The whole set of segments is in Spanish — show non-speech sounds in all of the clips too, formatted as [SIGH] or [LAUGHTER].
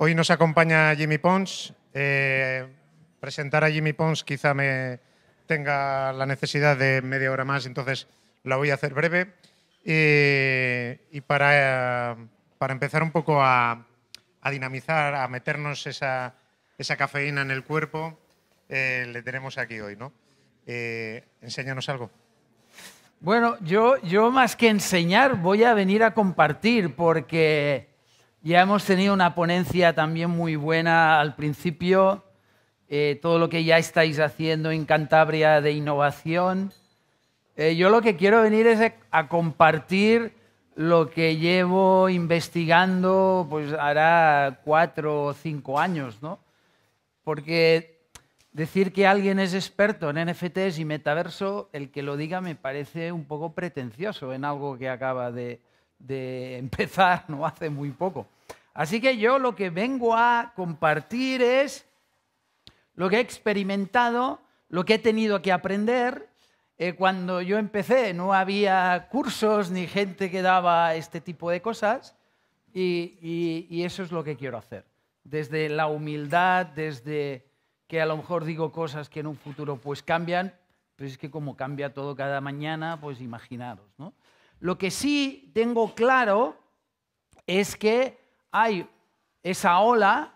Hoy nos acompaña Jimmy Pons. Eh, presentar a Jimmy Pons quizá me tenga la necesidad de media hora más, entonces la voy a hacer breve. y para, para, empezar un poco a, dinamizar, a meternos esa, cafeína en el cuerpo, eh, le tenemos aquí hoy, ¿no? Eh, enséñanos algo. Bueno, yo, yo más que enseñar voy a venir a compartir porque ya hemos tenido una ponencia también muy buena al principio, eh, todo lo que ya estáis haciendo en Cantabria de innovación. Eh, yo lo que quiero venir es a compartir lo que llevo investigando, pues hará cuatro o cinco años, ¿no? Porque decir que alguien es experto en NFTs y metaverso, el que lo diga me parece un poco pretencioso en algo que acaba de, de [LAUGHS] empezar no hace muy poco. Así que yo lo que vengo a compartir es lo que he experimentado, lo que he tenido que aprender. Eh, cuando yo empecé no había cursos ni gente que daba este tipo de cosas y, y eso es lo que quiero hacer. Desde la humildad, desde que a lo mejor digo cosas que en un futuro pues cambian, pero es que como cambia todo cada mañana, pues imaginaros, ¿no? Lo que sí tengo claro es que hay esa ola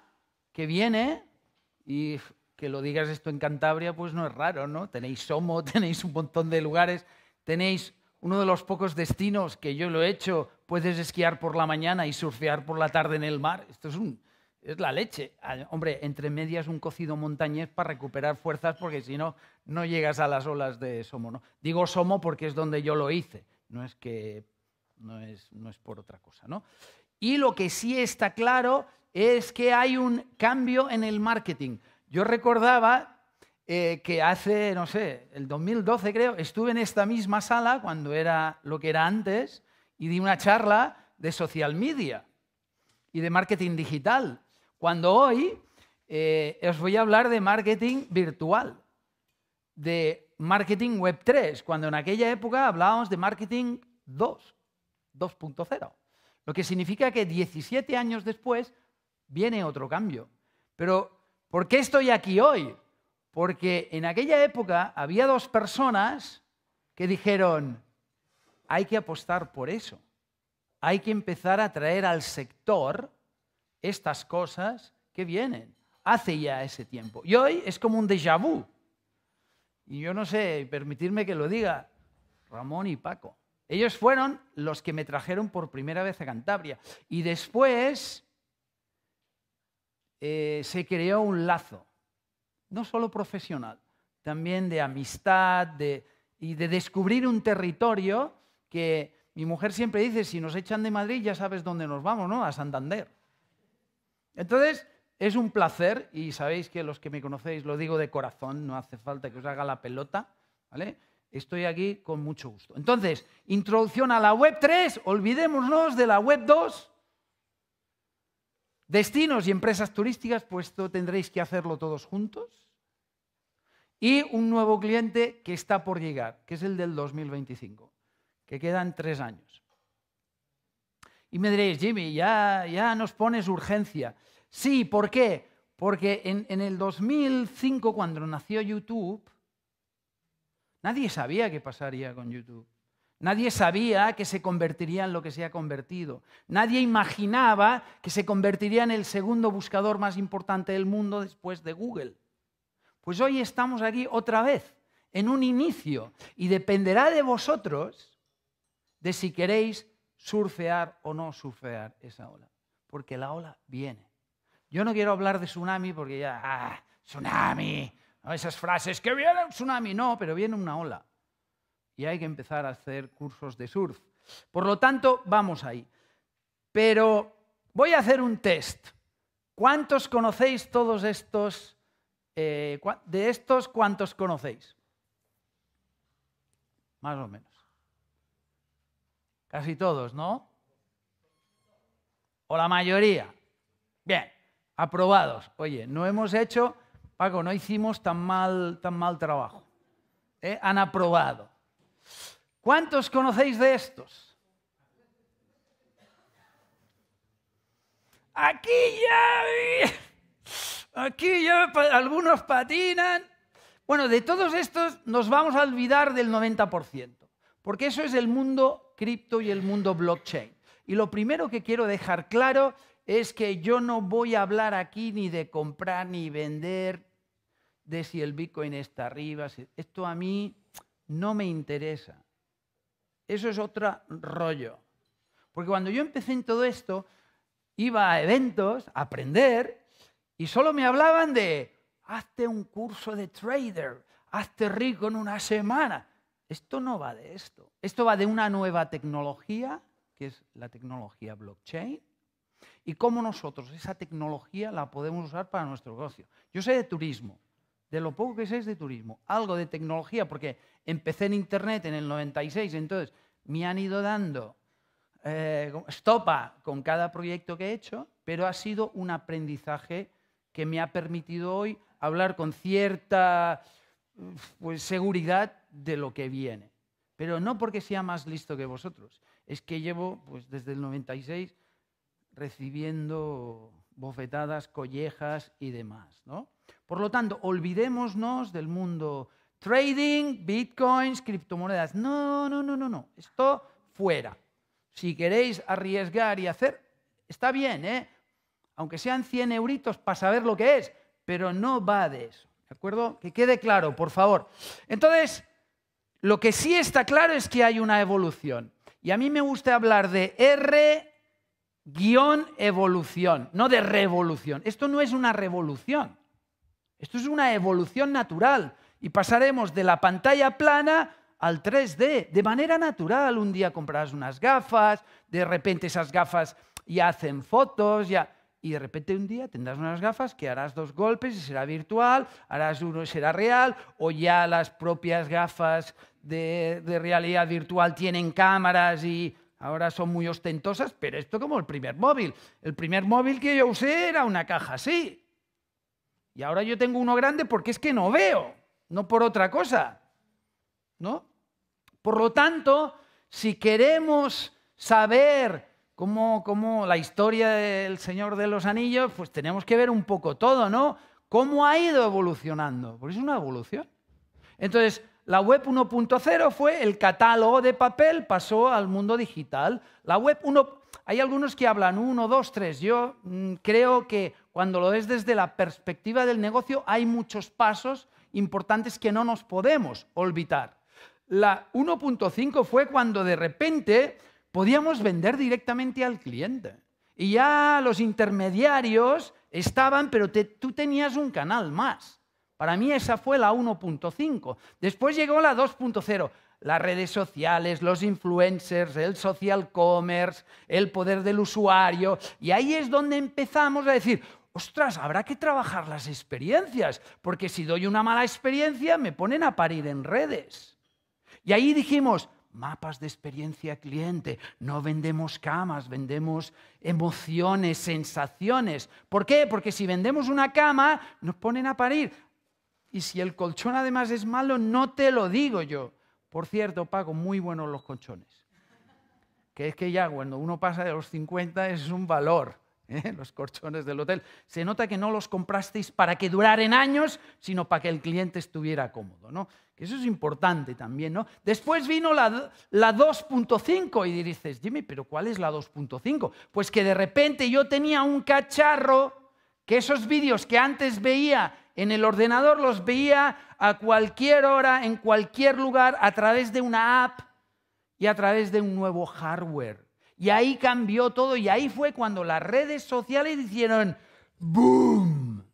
que viene y que lo digas esto en Cantabria, pues no es raro, ¿no? Tenéis Somo, [LAUGHS] tenéis un montón de lugares, tenéis uno de los pocos destinos que yo lo he hecho, puedes esquiar por la mañana y surfear por la tarde en el mar. Esto es, la leche. Ah, hombre, entre medias un cocido montañés para recuperar fuerzas porque si no, no llegas a las olas de Somo. ¿no? Digo Somo porque es donde yo lo hice no es que no es, no es por otra cosa, ¿no? Y lo que sí está claro es que hay un cambio en el marketing. Yo recordaba eh, que hace, no sé, el 2012 creo, estuve en esta misma sala cuando era lo que era antes y di una charla de social media y de marketing digital, cuando hoy eh, os voy a hablar de marketing virtual, de marketing web 3, cuando en aquella época hablábamos de marketing 2, 2.0. Lo que significa que 17 años después viene otro cambio. Pero, ¿por qué estoy aquí hoy? Porque en aquella época había dos personas que dijeron, hay que apostar por eso, hay que empezar a traer al sector estas cosas que vienen hace ya ese tiempo. Y hoy es como un déjà vu y yo no sé, permitirme que lo diga, Ramón y Paco. Ellos fueron los que me trajeron por primera vez a Cantabria. Y después eh, se creó un lazo, no solo profesional, también de amistad de, y de descubrir un territorio que mi mujer siempre dice, si nos echan de Madrid ya sabes dónde nos vamos, ¿no? A Santander. Entonces, es un placer, y sabéis que los que me conocéis lo digo de corazón, no hace falta que os haga la pelota, ¿vale? Estoy aquí con mucho gusto. Entonces, introducción a la web 3, olvidémonos de la web 2. Destinos y empresas turísticas, pues esto tendréis que hacerlo todos juntos. Y un nuevo cliente que está por llegar, que es el del 2025, que quedan tres años. Y me diréis, Jimmy, ya, ya nos pones urgencia. Sí, ¿por qué? Porque en, el 2005, cuando nació YouTube, nadie sabía qué pasaría con YouTube. Nadie sabía que se convertiría en lo que se ha convertido. Nadie imaginaba que se convertiría en el segundo buscador más importante del mundo después de Google. Pues hoy estamos aquí otra vez, en un inicio, y dependerá de vosotros de si queréis surfear o no surfear esa ola, porque la ola viene. Yo no quiero hablar de tsunami porque ya, ah, tsunami, esas frases, que viene un tsunami, no, pero viene una ola. Y hay que empezar a hacer cursos de surf. Por lo tanto, vamos ahí. Pero voy a hacer un test. ¿Cuántos conocéis todos estos? Eh, de estos, ¿cuántos conocéis? Más o menos. Casi todos, ¿no? O la mayoría. Bien aprobados. Oye, no hemos hecho, Paco, no hicimos tan mal, tan mal trabajo. ¿eh? Han aprobado. ¿Cuántos conocéis de estos? Aquí ya, aquí ya algunos patinan. Bueno, de todos estos nos vamos a olvidar del 90%, porque eso es el mundo cripto y el mundo blockchain. Y lo primero que quiero dejar claro es que yo no voy a hablar aquí ni de comprar ni vender, de si el Bitcoin está arriba. Esto a mí no me interesa. Eso es otro rollo. Porque cuando yo empecé en todo esto, iba a eventos a aprender y solo me hablaban de, hazte un curso de trader, hazte rico en una semana. Esto no va de esto. Esto va de una nueva tecnología, que es la tecnología blockchain, y cómo nosotros esa tecnología la podemos usar para nuestro negocio. Yo sé de turismo, de lo poco que sé es de turismo, algo de tecnología, porque empecé en Internet en el 96, entonces me han ido dando eh, estopa con cada proyecto que he hecho, pero ha sido un aprendizaje que me ha permitido hoy hablar con cierta pues, seguridad de lo que viene. Pero no porque sea más listo que vosotros, es que llevo pues, desde el 96 recibiendo bofetadas, collejas y demás. ¿no? Por lo tanto, olvidémonos del mundo trading, bitcoins, criptomonedas. No, no, no, no, no. Esto fuera. Si queréis arriesgar y hacer, está bien, ¿eh? aunque sean 100 euritos para saber lo que es, pero no vades, de ¿De acuerdo? Que quede claro, por favor. Entonces, lo que sí está claro es que hay una evolución. Y a mí me gusta hablar de R, guión evolución, no de revolución. Esto no es una revolución, esto es una evolución natural. Y pasaremos de la pantalla plana al 3D, de manera natural. Un día comprarás unas gafas, de repente esas gafas ya hacen fotos, ya... Y de repente un día tendrás unas gafas que harás dos golpes y será virtual, harás uno y será real, o ya las propias gafas de realidad virtual tienen cámaras y Ahora son muy ostentosas, pero esto como el primer móvil. El primer móvil que yo usé era una caja así. Y ahora yo tengo uno grande porque es que no veo, no por otra cosa. ¿No? Por lo tanto, si queremos saber cómo, cómo la historia del Señor de los Anillos, pues tenemos que ver un poco todo, ¿no? ¿Cómo ha ido evolucionando? Porque es una evolución. Entonces, la web 1.0 fue el catálogo de papel, pasó al mundo digital. La web 1, hay algunos que hablan 1, 2, 3. Yo mm, creo que cuando lo ves desde la perspectiva del negocio hay muchos pasos importantes que no nos podemos olvidar. La 1.5 fue cuando de repente podíamos vender directamente al cliente. Y ya los intermediarios estaban, pero tú tenías un canal más. Para mí esa fue la 1.5. Después llegó la 2.0. Las redes sociales, los influencers, el social commerce, el poder del usuario. Y ahí es donde empezamos a decir, ostras, habrá que trabajar las experiencias, porque si doy una mala experiencia me ponen a parir en redes. Y ahí dijimos, mapas de experiencia cliente, no vendemos camas, vendemos emociones, sensaciones. ¿Por qué? Porque si vendemos una cama nos ponen a parir. Y si el colchón además es malo, no te lo digo yo. Por cierto, pago muy buenos los colchones. Que es que ya cuando uno pasa de los 50 es un valor, ¿eh? [LAUGHS] los colchones del hotel. Se nota que no los comprasteis para que duraran años, sino para que el cliente estuviera cómodo. ¿no? Que eso es importante también. ¿no? Después vino la, la 2.5 y dices, Jimmy, pero ¿cuál es la 2.5? Pues que de repente yo tenía un cacharro que esos vídeos que antes veía en el ordenador, los veía a cualquier hora, en cualquier lugar, a través de una app y a través de un nuevo hardware. Y ahí cambió todo y ahí fue cuando las redes sociales hicieron boom.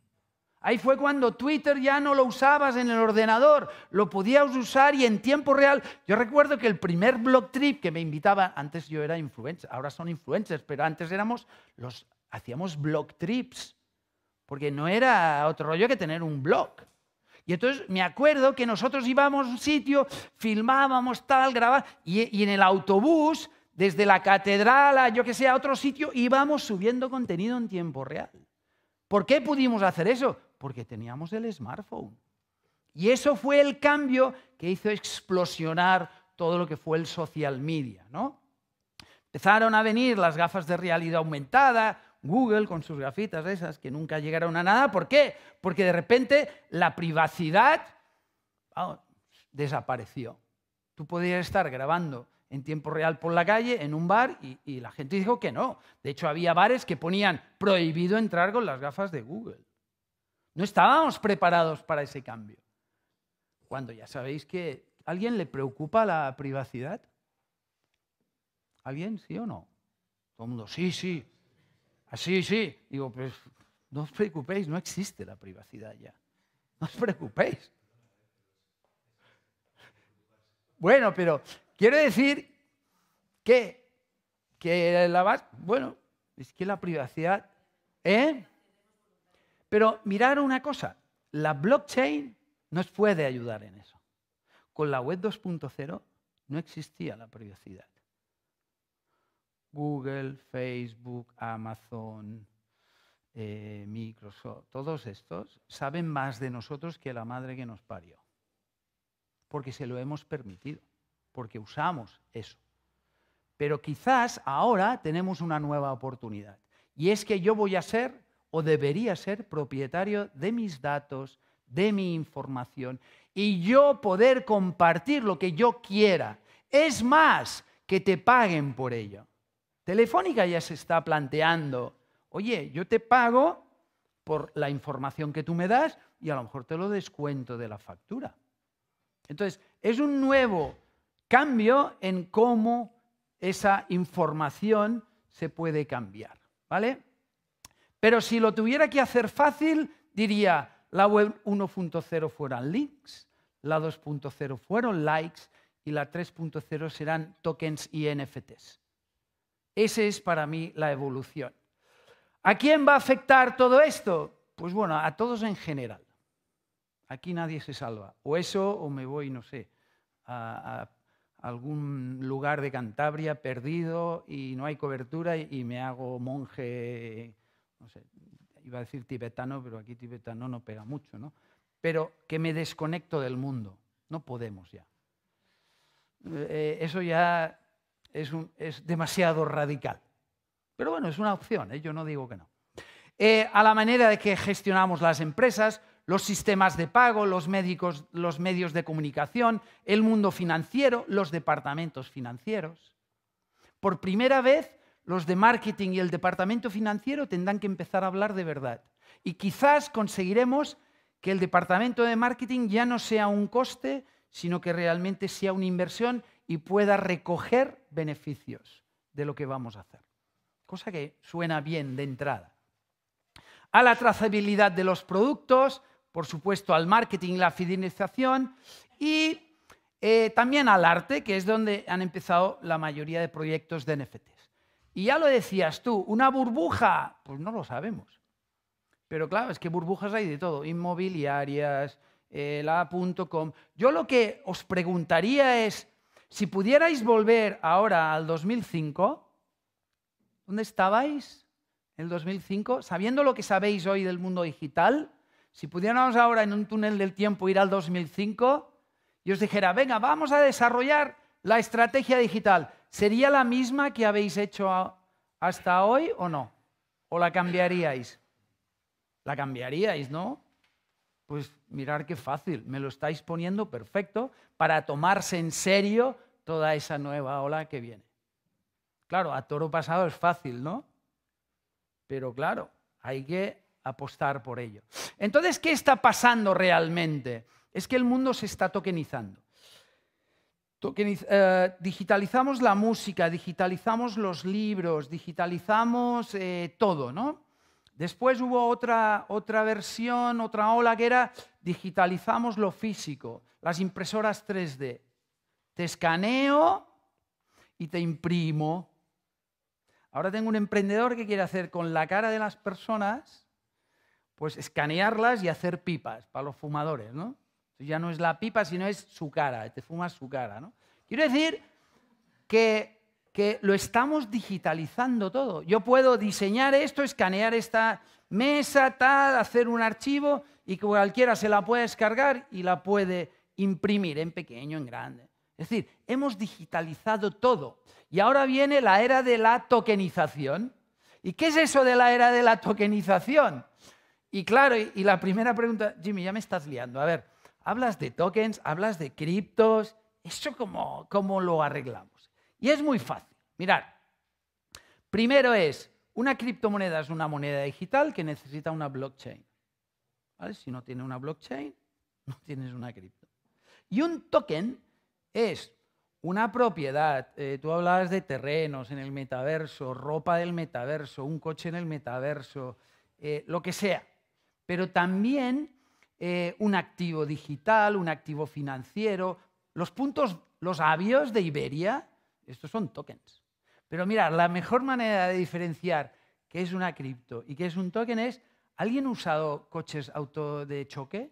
Ahí fue cuando Twitter ya no lo usabas en el ordenador, lo podías usar y en tiempo real. Yo recuerdo que el primer blog trip que me invitaba, antes yo era influencer, ahora son influencers, pero antes éramos los hacíamos blog trips porque no era otro rollo que tener un blog. Y entonces me acuerdo que nosotros íbamos a un sitio, filmábamos tal, grabábamos, y, en el autobús, desde la catedral a yo que sé, a otro sitio, íbamos subiendo contenido en tiempo real. ¿Por qué pudimos hacer eso? Porque teníamos el smartphone. Y eso fue el cambio que hizo explosionar todo lo que fue el social media, ¿no? Empezaron a venir las gafas de realidad aumentada, Google con sus gafitas esas que nunca llegaron a nada. ¿Por qué? Porque de repente la privacidad desapareció. Tú podías estar grabando en tiempo real por la calle, en un bar, y, y, la gente dijo que no. De hecho, había bares que ponían prohibido entrar con las gafas de Google. No estábamos preparados para ese cambio. Cuando ya sabéis que ¿a alguien le preocupa la privacidad. ¿Alguien? ¿Sí o no? Todo el mundo, sí, sí. Así, sí. Digo, pues no os preocupéis, no existe la privacidad ya. No os preocupéis. Bueno, pero quiero decir que, que la bueno, es que la privacidad, ¿eh? Pero mirar una cosa, la blockchain nos puede ayudar en eso. Con la web 2.0 no existía la privacidad. Google, Facebook, Amazon, eh, Microsoft, todos estos saben más de nosotros que la madre que nos parió, porque se lo hemos permitido, porque usamos eso. Pero quizás ahora tenemos una nueva oportunidad, y es que yo voy a ser o debería ser propietario de mis datos, de mi información, y yo poder compartir lo que yo quiera. Es más, que te paguen por ello. Telefónica ya se está planteando, oye, yo te pago por la información que tú me das y a lo mejor te lo descuento de la factura. Entonces, es un nuevo cambio en cómo esa información se puede cambiar, ¿vale? Pero si lo tuviera que hacer fácil, diría, la web 1.0 fueran links, la 2.0 fueron likes y la 3.0 serán tokens y NFTs. Esa es para mí la evolución. ¿A quién va a afectar todo esto? Pues bueno, a todos en general. Aquí nadie se salva. O eso, o me voy, no sé, a, algún lugar de Cantabria perdido y no hay cobertura y, me hago monje, no sé, iba a decir tibetano, pero aquí tibetano no pega mucho, ¿no? Pero que me desconecto del mundo. No podemos ya. Eh, eso ya es, demasiado radical. Pero bueno, es una opción, ¿eh? yo no digo que no. Eh, a la manera de que gestionamos las empresas, los sistemas de pago, los, médicos, los medios de comunicación, el mundo financiero, los departamentos financieros. Por primera vez, los de marketing y el departamento financiero tendrán que empezar a hablar de verdad. Y quizás conseguiremos que el departamento de marketing ya no sea un coste, sino que realmente sea una inversión y pueda recoger beneficios de lo que vamos a hacer. Cosa que suena bien de entrada. A la trazabilidad de los productos, por supuesto al marketing, la fidelización y eh, también al arte, que es donde han empezado la mayoría de proyectos de NFTs. Y ya lo decías tú, una burbuja, pues no lo sabemos. Pero claro, es que burbujas hay de todo, inmobiliarias, eh, la.com. Yo lo que os preguntaría es, si pudierais volver ahora al 2005, ¿dónde estabais en el 2005? Sabiendo lo que sabéis hoy del mundo digital, si pudiéramos ahora en un túnel del tiempo ir al 2005 y os dijera, venga, vamos a desarrollar la estrategia digital, ¿sería la misma que habéis hecho hasta hoy o no? ¿O la cambiaríais? La cambiaríais, ¿no? pues mirar qué fácil, me lo estáis poniendo perfecto para tomarse en serio toda esa nueva ola que viene. Claro, a toro pasado es fácil, ¿no? Pero claro, hay que apostar por ello. Entonces, ¿qué está pasando realmente? Es que el mundo se está tokenizando. Eh, digitalizamos la música, digitalizamos los libros, digitalizamos eh, todo, ¿no? Después hubo otra, otra versión, otra ola que era digitalizamos lo físico, las impresoras 3D. Te escaneo y te imprimo. Ahora tengo un emprendedor que quiere hacer con la cara de las personas, pues escanearlas y hacer pipas para los fumadores, ¿no? ya no es la pipa, sino es su cara, te fumas su cara, ¿no? Quiero decir que que lo estamos digitalizando todo. Yo puedo diseñar esto, escanear esta mesa, tal, hacer un archivo y cualquiera se la puede descargar y la puede imprimir en pequeño, en grande. Es decir, hemos digitalizado todo. Y ahora viene la era de la tokenización. ¿Y qué es eso de la era de la tokenización? Y claro, y la primera pregunta, Jimmy, ya me estás liando. A ver, hablas de tokens, hablas de criptos, eso cómo, cómo lo arreglamos. Y es muy fácil. Mirad, primero es, una criptomoneda es una moneda digital que necesita una blockchain. Si no tiene una blockchain, [LAUGHS] no tienes una cripto. Y un token es una propiedad. Eh, tú hablabas de terrenos en el metaverso, ropa del metaverso, un coche en el metaverso, eh, lo que sea. Pero también eh, un activo digital, un activo financiero. Los puntos, los avios de Iberia, estos son tokens. Pero mira, la mejor manera de diferenciar qué es una cripto y qué es un token es, ¿alguien ha usado coches auto de choque?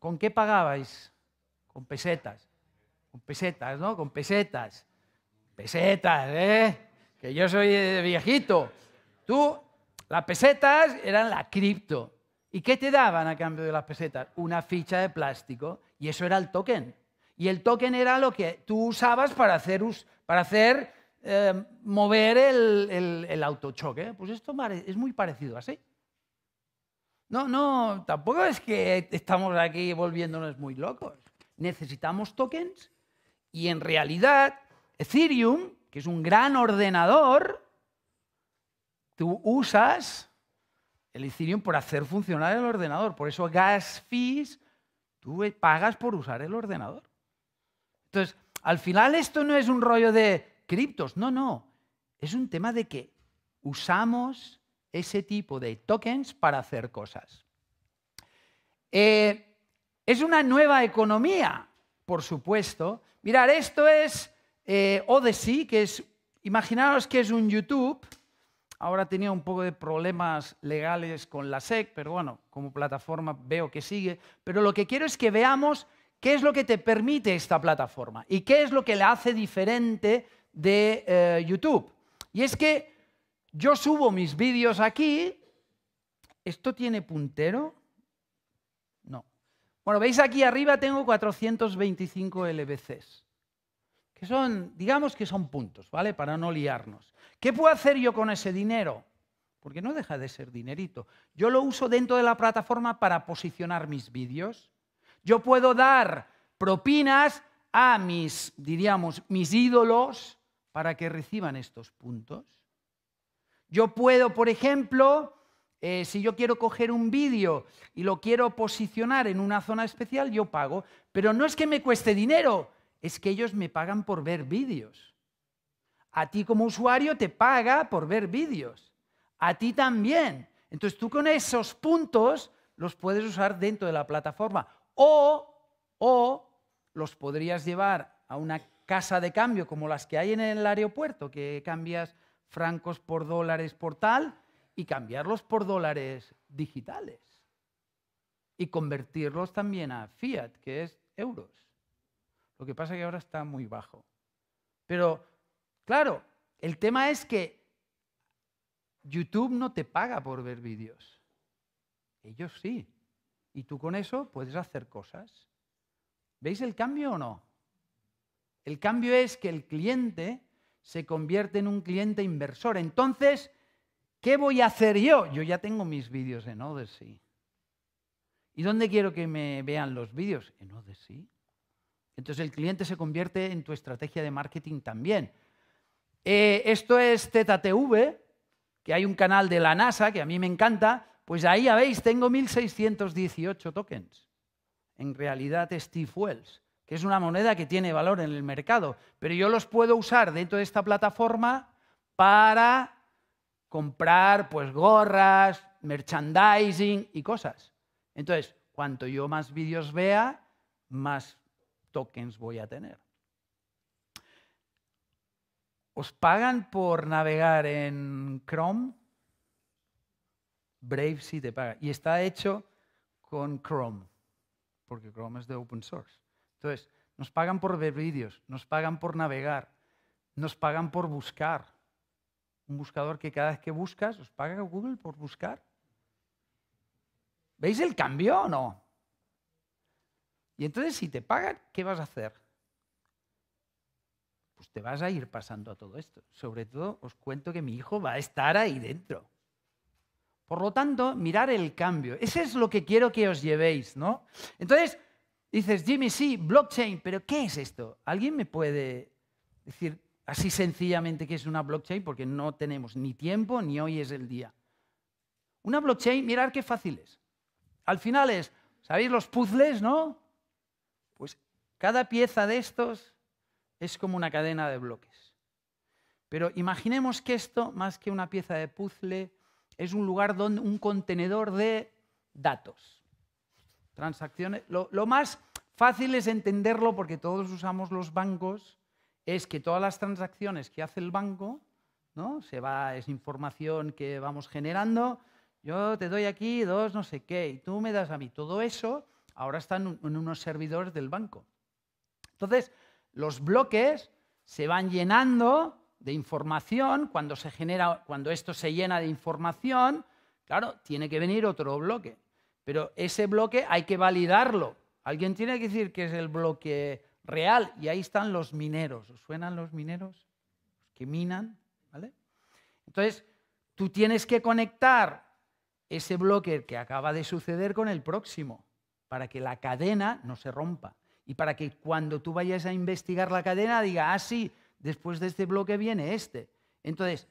¿Con qué pagabais? Con pesetas. Con pesetas, ¿no? Con pesetas. Pesetas, ¿eh? Que yo soy viejito. Tú, las pesetas eran la cripto. ¿Y qué te daban a cambio de las pesetas? Una ficha de plástico y eso era el token. Y el token era lo que tú usabas para hacer, para hacer eh, mover el, autochoque. ¿eh? Pues esto es muy parecido así. No, no, tampoco es que estamos aquí volviéndonos muy locos. Necesitamos tokens y en realidad Ethereum, que es un gran ordenador, tú usas el Ethereum por hacer funcionar el ordenador. Por eso gas fees, tú pagas por usar el ordenador. Entonces, al final esto no es un rollo de criptos, no, no. Es un tema de que usamos ese tipo de tokens para hacer cosas. Eh, es una nueva economía, por supuesto. Mirar, esto es eh, Odyssey, que es, imaginaros que es un YouTube. Ahora tenía un poco de problemas legales con la SEC, pero bueno, como plataforma veo que sigue. Pero lo que quiero es que veamos ¿Qué es lo que te permite esta plataforma? ¿Y qué es lo que la hace diferente de eh, YouTube? Y es que yo subo mis vídeos aquí. ¿Esto tiene puntero? No. Bueno, veis aquí arriba tengo 425 LBCs, que son, digamos que son puntos, ¿vale? Para no liarnos. ¿Qué puedo hacer yo con ese dinero? Porque no deja de ser dinerito. Yo lo uso dentro de la plataforma para posicionar mis vídeos yo puedo dar propinas a mis, diríamos, mis ídolos para que reciban estos puntos. Yo puedo, por ejemplo, eh, si yo quiero coger un vídeo y lo quiero posicionar en una zona especial, yo pago. Pero no es que me cueste dinero, es que ellos me pagan por ver vídeos. A ti como usuario te paga por ver vídeos. A ti también. Entonces tú con esos puntos los puedes usar dentro de la plataforma. O, o los podrías llevar a una casa de cambio como las que hay en el aeropuerto, que cambias francos por dólares por tal y cambiarlos por dólares digitales y convertirlos también a fiat, que es euros. Lo que pasa es que ahora está muy bajo. Pero, claro, el tema es que YouTube no te paga por ver vídeos. Ellos sí. Y tú con eso puedes hacer cosas. ¿Veis el cambio o no? El cambio es que el cliente se convierte en un cliente inversor. Entonces, ¿qué voy a hacer yo? Yo ya tengo mis vídeos en Odyssey. ¿Y dónde quiero que me vean los vídeos? En Odyssey. Entonces el cliente se convierte en tu estrategia de marketing también. Eh, esto es ZTV, que hay un canal de la NASA que a mí me encanta, pues ahí ya veis, tengo 1.618 tokens. En realidad, Steve Wells, que es una moneda que tiene valor en el mercado, pero yo los puedo usar dentro de esta plataforma para comprar pues gorras, merchandising y cosas. Entonces, cuanto yo más vídeos vea, más tokens voy a tener. ¿Os pagan por navegar en Chrome? Brave sí te paga. Y está hecho con Chrome, porque Chrome es de open source. Entonces, nos pagan por ver vídeos, nos pagan por navegar, nos pagan por buscar. Un buscador que cada vez que buscas, ¿os paga Google por buscar? ¿Veis el cambio o no? Y entonces, si te pagan, ¿qué vas a hacer? Pues te vas a ir pasando a todo esto. Sobre todo, os cuento que mi hijo va a estar ahí dentro. Por lo tanto, mirar el cambio. Ese es lo que quiero que os llevéis, ¿no? Entonces, dices, Jimmy, sí, blockchain, pero ¿qué es esto? ¿Alguien me puede decir así sencillamente que es una blockchain? Porque no tenemos ni tiempo, ni hoy es el día. Una blockchain, mirar qué fácil es. Al final es, ¿sabéis los puzzles, no? Pues cada pieza de estos es como una cadena de bloques. Pero imaginemos que esto, más que una pieza de puzzle, es un lugar donde un contenedor de datos, transacciones. Lo, más fácil es entenderlo porque todos usamos los bancos, es que todas las transacciones que hace el banco, ¿no? Se va, es información que vamos generando, yo te doy aquí dos no sé qué, y tú me das a mí. Todo eso ahora está en, en unos servidores del banco. Entonces, los bloques se van llenando de información, cuando, se genera, cuando esto se llena de información, claro, tiene que venir otro bloque. Pero ese bloque hay que validarlo. Alguien tiene que decir que es el bloque real. Y ahí están los mineros. ¿Os suenan los mineros? Los que minan, ¿vale? Entonces, tú tienes que conectar ese bloque que acaba de suceder con el próximo, para que la cadena no se rompa. Y para que cuando tú vayas a investigar la cadena diga, ah, sí, después de este bloque viene este. Entonces,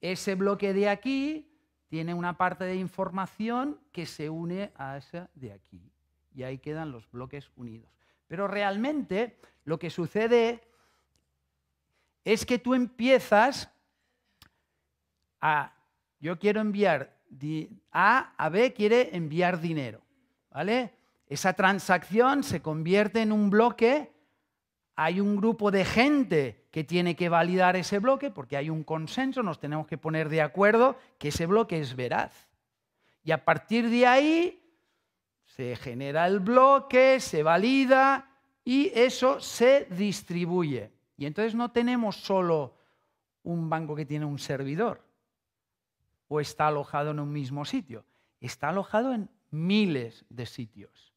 ese bloque de aquí tiene una parte de información que se une a esa de aquí. Y ahí quedan los bloques unidos. Pero realmente lo que sucede es que tú empiezas a, yo quiero enviar, A a B quiere enviar dinero, ¿vale? Esa transacción se convierte en un bloque hay un grupo de gente que tiene que validar ese bloque porque hay un consenso, nos tenemos que poner de acuerdo que ese bloque es veraz. Y a partir de ahí se genera el bloque, se valida y eso se distribuye. Y entonces no tenemos solo un banco que tiene un servidor o está alojado en un mismo sitio, está alojado en miles de sitios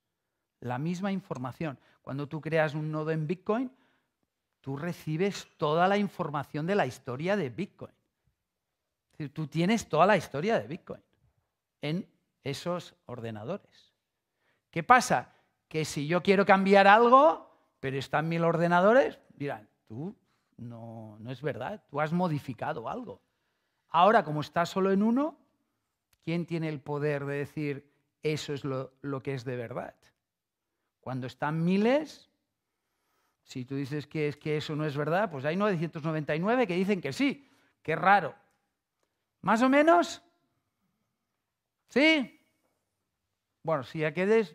la misma información. Cuando tú creas un nodo en Bitcoin, tú recibes toda la información de la historia de Bitcoin. tú tienes toda la historia de Bitcoin en esos ordenadores. ¿Qué pasa? Que si yo quiero cambiar algo, pero están mil ordenadores, dirán, tú no, no es verdad, tú has modificado algo. Ahora, como está solo en uno, ¿quién tiene el poder de decir eso es lo que es de verdad? Cuando están miles, si tú dices que, es, que eso no es verdad, pues hay 999 que dicen que sí. Qué raro. ¿Más o menos? ¿Sí? Bueno, si,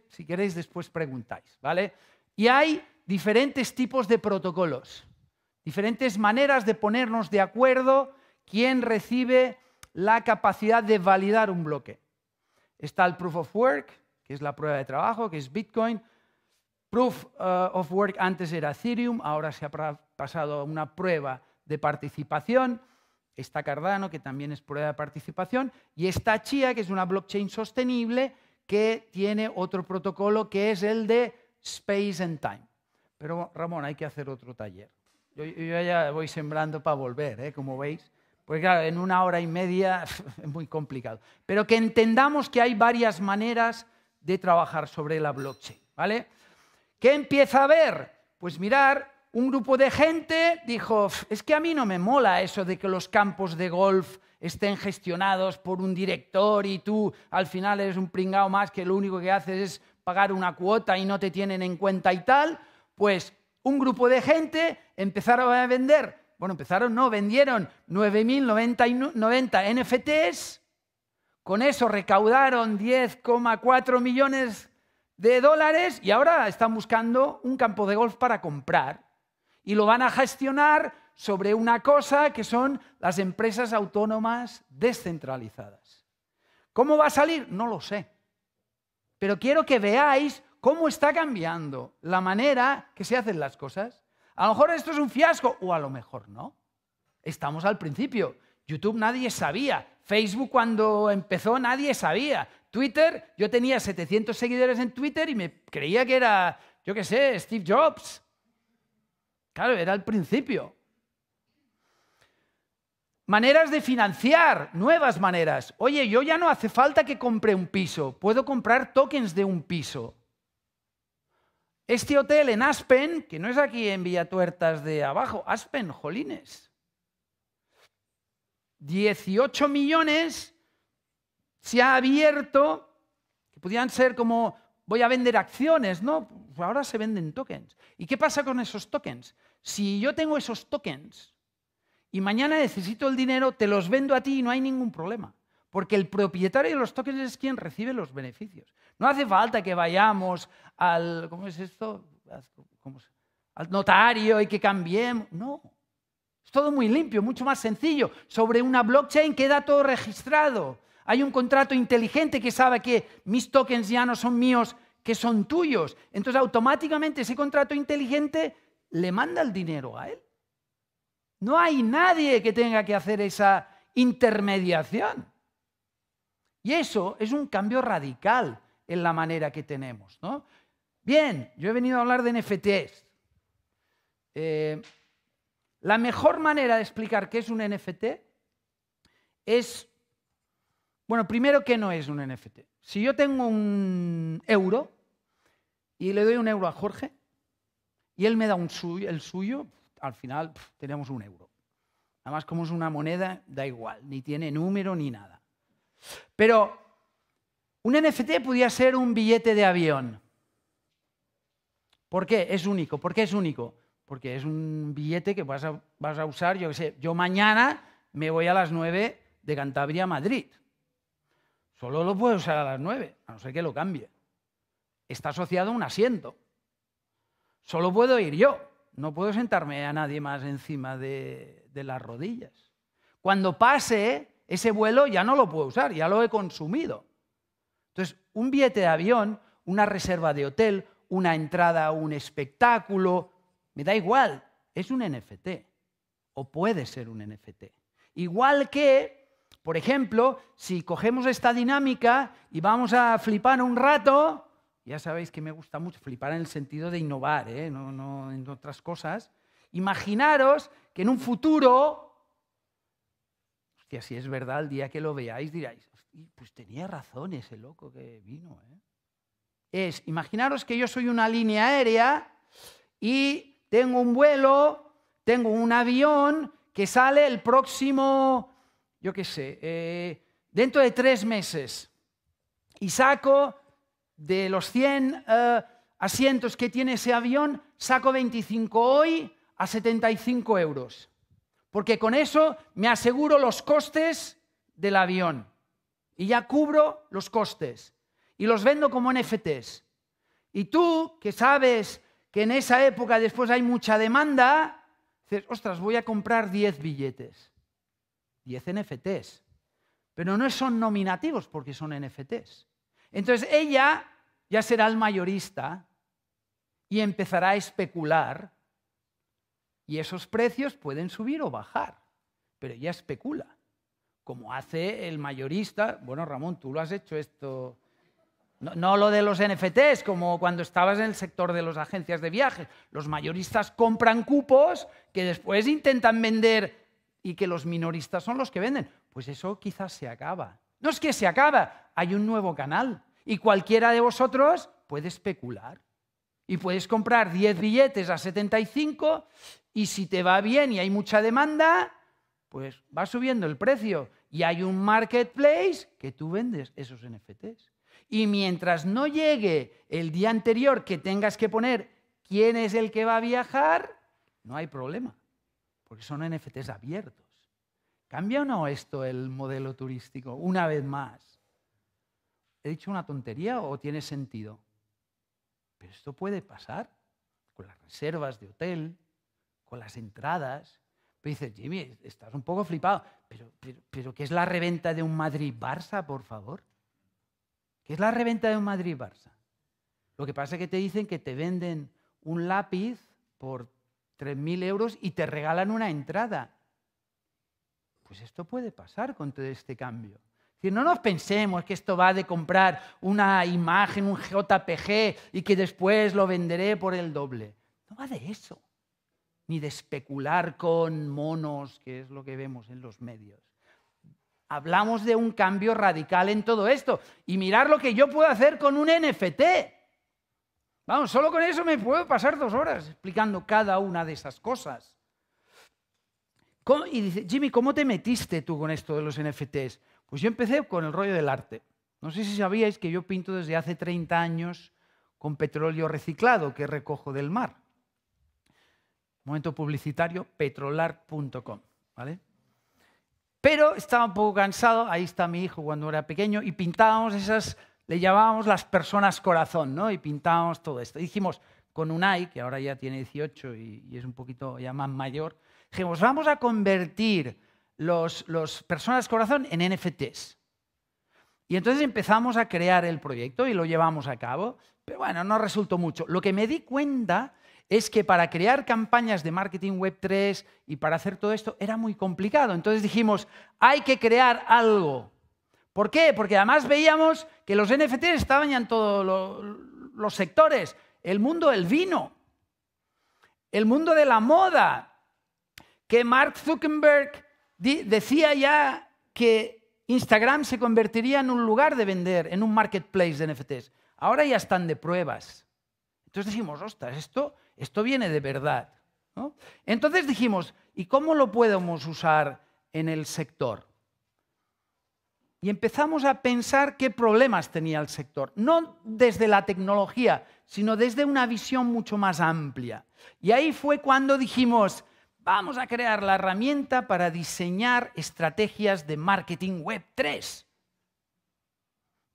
si queréis después preguntáis, ¿vale? Y hay diferentes tipos de protocolos, diferentes maneras de ponernos de acuerdo quién recibe la capacidad de validar un bloque. Está el proof of work, que es la prueba de trabajo, que es Bitcoin, Proof uh, of Work antes era Ethereum, ahora se ha pasado a una prueba de participación. Está Cardano, que también es prueba de participación. Y está Chia, que es una blockchain sostenible que tiene otro protocolo que es el de Space and Time. Pero Ramón, hay que hacer otro taller. Yo, ya voy sembrando para volver, ¿eh? como veis. pues claro, en una hora y media [LAUGHS] es muy complicado. Pero que entendamos que hay varias maneras de trabajar sobre la blockchain. ¿vale? ¿Qué empieza a ver? Pues mirar, un grupo de gente dijo, es que a mí no me mola eso de que los campos de golf estén gestionados por un director y tú al final eres un pringao más que lo único que haces es pagar una cuota y no te tienen en cuenta y tal, pues un grupo de gente empezaron a vender, bueno, empezaron, no, vendieron 9.090 NFTs, con eso recaudaron 10,4 millones de dólares y ahora están buscando un campo de golf para comprar y lo van a gestionar sobre una cosa que son las empresas autónomas descentralizadas. ¿Cómo va a salir? No lo sé. Pero quiero que veáis cómo está cambiando la manera que se hacen las cosas. A lo mejor esto es un fiasco o a lo mejor no. Estamos al principio. YouTube nadie sabía. Facebook cuando empezó nadie sabía. Twitter, yo tenía 700 seguidores en Twitter y me creía que era, yo qué sé, Steve Jobs. Claro, era al principio. Maneras de financiar, nuevas maneras. Oye, yo ya no hace falta que compre un piso, puedo comprar tokens de un piso. Este hotel en Aspen, que no es aquí en Villatuertas de abajo, Aspen, Jolines. 18 millones se ha abierto, que podían ser como, voy a vender acciones, ¿no? Pues ahora se venden tokens. ¿Y qué pasa con esos tokens? Si yo tengo esos tokens y mañana necesito el dinero, te los vendo a ti y no hay ningún problema. Porque el propietario de los tokens es quien recibe los beneficios. No hace falta que vayamos al, ¿cómo es esto? Al notario y que cambiemos. No. Es todo muy limpio, mucho más sencillo. Sobre una blockchain queda todo registrado. Hay un contrato inteligente que sabe que mis tokens ya no son míos, que son tuyos. Entonces automáticamente ese contrato inteligente le manda el dinero a él. No hay nadie que tenga que hacer esa intermediación. Y eso es un cambio radical en la manera que tenemos. Bien, yo he venido a hablar de NFTs. Eh, la mejor manera de explicar qué es un NFT es bueno, primero, ¿qué no es un NFT? Si yo tengo un euro y le doy un euro a Jorge y él me da un suyo, el suyo, al final tenemos un euro. Nada más como es una moneda, da igual, ni tiene número ni nada. Pero un NFT podría ser un billete de avión. ¿Por qué? Es único. ¿Por qué es único? Porque es un billete que vas a, vas a usar, yo qué sé, yo mañana me voy a las 9 de Cantabria a Madrid. Solo lo puedo usar a las nueve, a no ser que lo cambie. Está asociado a un asiento. Solo puedo ir yo. No puedo sentarme a nadie más encima de, de las rodillas. Cuando pase ese vuelo ya no lo puedo usar, ya lo he consumido. Entonces, un billete de avión, una reserva de hotel, una entrada a un espectáculo, me da igual, es un NFT o puede ser un NFT. Igual que por ejemplo, si cogemos esta dinámica y vamos a flipar un rato, ya sabéis que me gusta mucho flipar en el sentido de innovar, ¿eh? no, en otras cosas. Imaginaros que en un futuro, que así es verdad, el día que lo veáis diráis, pues tenía razón ese loco que vino. ¿eh?". Es, imaginaros que yo soy una línea aérea y tengo un vuelo, tengo un avión que sale el próximo yo qué sé, eh, dentro de tres meses y saco de los 100 eh, asientos que tiene ese avión, saco 25 hoy a 75 euros. Porque con eso me aseguro los costes del avión. Y ya cubro los costes. Y los vendo como NFTs. Y tú, que sabes que en esa época después hay mucha demanda, dices, ostras, voy a comprar 10 billetes. 10 NFTs. Pero no son nominativos porque son NFTs. Entonces ella ya será el mayorista y empezará a especular y esos precios pueden subir o bajar, pero ella especula, como hace el mayorista. Bueno, Ramón, tú lo has hecho esto, no, lo de los NFTs, como cuando estabas en el sector de las agencias de viajes. Los mayoristas compran cupos que después intentan vender y que los minoristas son los que venden. Pues eso quizás se acaba. No es que se acaba, hay un nuevo canal y cualquiera de vosotros puede especular. Y puedes comprar 10 billetes a 75 y si te va bien y hay mucha demanda, pues va subiendo el precio. Y hay un marketplace que tú vendes esos NFTs. Y mientras no llegue el día anterior que tengas que poner quién es el que va a viajar, no hay problema porque son NFTs abiertos. ¿Cambia o no esto el modelo turístico? Una vez más. ¿He dicho una tontería o tiene sentido? Pero esto puede pasar con las reservas de hotel, con las entradas. Pero dices, Jimmy, estás un poco flipado. Pero, pero, ¿qué es la reventa de un Madrid-Barça, por favor? ¿Qué es la reventa de un Madrid-Barça? Lo que pasa es que te dicen que te venden un lápiz por 3.000 euros y te regalan una entrada. Pues esto puede pasar con todo este cambio. Es no nos pensemos que esto va de comprar una imagen, un JPG, y que después lo venderé por el doble. No va de eso. Ni de especular con monos, que es lo que vemos en los medios. Hablamos de un cambio radical en todo esto. Y mirar lo que yo puedo hacer con un NFT. Vamos, solo con eso me puedo pasar dos horas explicando cada una de esas cosas. Y dice, Jimmy, ¿cómo te metiste tú con esto de los NFTs? Pues yo empecé con el rollo del arte. No sé si sabíais que yo pinto desde hace 30 años con petróleo reciclado que recojo del mar. Momento publicitario, petrolar.com. ¿vale? Pero estaba un poco cansado, ahí está mi hijo cuando era pequeño, y pintábamos esas le llamábamos las personas corazón, ¿no? Y pintábamos todo esto. Dijimos, con Unai, que ahora ya tiene 18 y, es un poquito ya más mayor, dijimos, vamos a convertir los, personas corazón en NFTs. Y entonces empezamos a crear el proyecto y lo llevamos a cabo, pero bueno, no resultó mucho. Lo que me di cuenta es que para crear campañas de marketing web 3 y para hacer todo esto era muy complicado. Entonces dijimos, hay que crear algo ¿Por qué? Porque además veíamos que los NFTs estaban ya en todos los sectores. El mundo del vino, el mundo de la moda, que Mark Zuckerberg decía ya que Instagram se convertiría en un lugar de vender, en un marketplace de NFTs. Ahora ya están de pruebas. Entonces dijimos, ostras, esto, esto viene de verdad. Entonces dijimos, ¿y cómo lo podemos usar en el sector? y empezamos a pensar qué problemas tenía el sector, no desde la tecnología, sino desde una visión mucho más amplia. Y ahí fue cuando dijimos, vamos a crear la herramienta para diseñar estrategias de marketing web 3.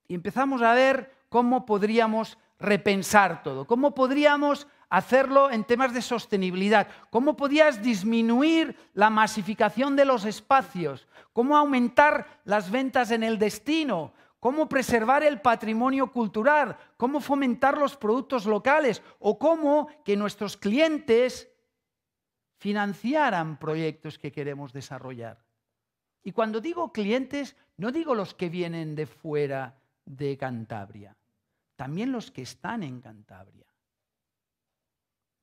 Y empezamos a ver cómo podríamos repensar todo, cómo podríamos hacerlo en temas de sostenibilidad, cómo podías disminuir la masificación de los espacios, cómo aumentar las ventas en el destino, cómo preservar el patrimonio cultural, cómo fomentar los productos locales o cómo que nuestros clientes financiaran proyectos que queremos desarrollar. Y cuando digo clientes, no digo los que vienen de fuera de Cantabria, también los que están en Cantabria.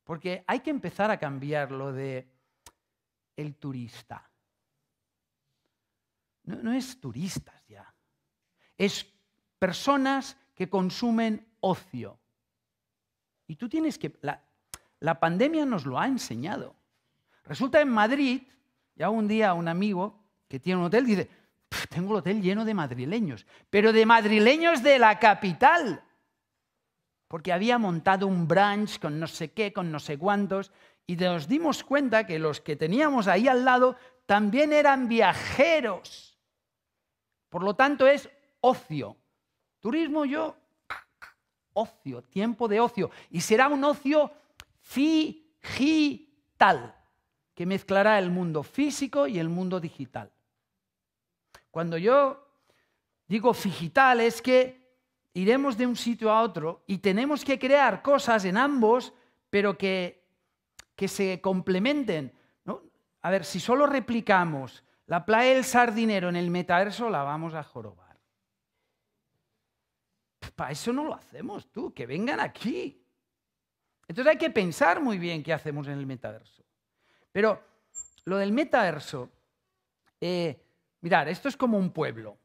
Porque hay que empezar a cambiar lo de el turista. No, es turistas ya. Es personas que consumen ocio. Y tú tienes que... La, la pandemia nos lo ha enseñado. Resulta en Madrid, ya un día un amigo que tiene un hotel dice, tengo el hotel lleno de madrileños, pero de madrileños de la capital porque había montado un branch con no sé qué, con no sé cuántos, y nos dimos cuenta que los que teníamos ahí al lado también eran viajeros. Por lo tanto, es ocio. Turismo yo, ocio, tiempo de ocio. Y será un ocio fí-gi-tal, que mezclará el mundo físico y el mundo digital. Cuando yo digo digital es que iremos de un sitio a otro y tenemos que crear cosas en ambos, pero que, que se complementen. ¿no? A ver, si solo replicamos la playa del sardinero en el metaverso, la vamos a jorobar. Para eso no lo hacemos, tú, que vengan aquí. Entonces hay que pensar muy bien qué hacemos en el metaverso. Pero lo del metaverso, eh, mirar, esto es como un pueblo.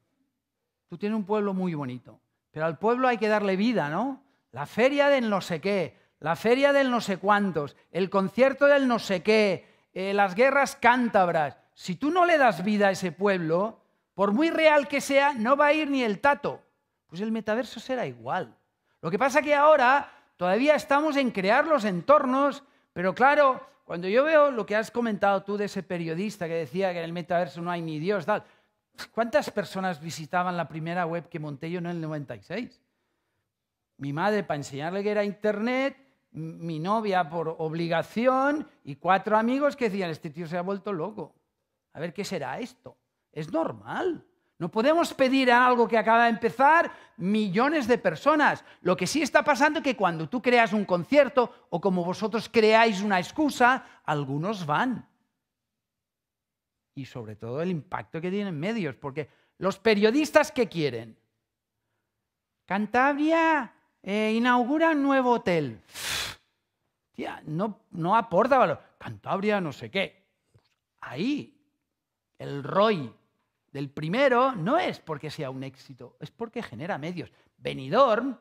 Tú tienes un pueblo muy bonito. Pero al pueblo hay que darle vida, ¿no? La feria del no sé qué, la feria del no sé cuántos, el concierto del no sé qué, eh, las guerras cántabras. Si tú no le das vida a ese pueblo, por muy real que sea, no va a ir ni el tato. Pues el metaverso será igual. Lo que pasa que ahora todavía estamos en crear los entornos, pero claro, cuando yo veo lo que has comentado tú de ese periodista que decía que en el metaverso no hay ni Dios, tal, ¿Cuántas personas visitaban la primera web que monté yo en el 96? Mi madre para enseñarle que era internet, mi novia por obligación y cuatro amigos que decían, este tío se ha vuelto loco. A ver, ¿qué será esto? Es normal. No podemos pedir a algo que acaba de empezar millones de personas. Lo que sí está pasando es que cuando tú creas un concierto o como vosotros creáis una excusa, algunos van y sobre todo el impacto que tienen medios, porque los periodistas que quieren. Cantabria eh, inaugura un nuevo hotel. [SIGHS] Tía, no, no aporta valor. Cantabria no sé qué. Ahí, el ROI del primero no es porque sea un éxito, es porque genera medios. Benidorm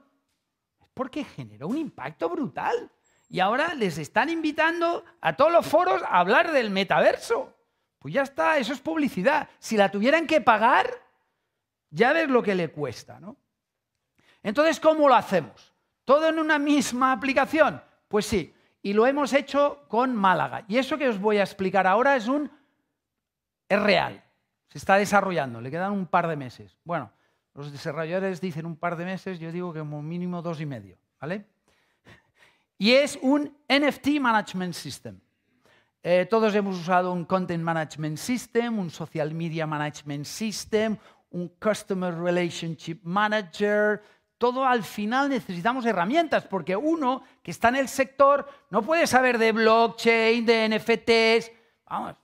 es porque generó un impacto brutal. Y ahora les están invitando a todos los foros a hablar del metaverso. Pues ya está, eso es publicidad. Si la tuvieran que pagar, ya ves lo que le cuesta, ¿no? Entonces, ¿cómo lo hacemos? ¿Todo en una misma aplicación? Pues sí, y lo hemos hecho con Málaga. Y eso que os voy a explicar ahora es un... es real, se está desarrollando, le quedan un par de meses. Bueno, los desarrolladores dicen un par de meses, yo digo que como mínimo dos y medio, ¿vale? Y es un NFT Management System. Eh, todos hemos usado un Content Management System, un Social Media Management System, un Customer Relationship Manager. Todo al final necesitamos herramientas porque uno que está en el sector no puede saber de blockchain, de NFTs. Vamos,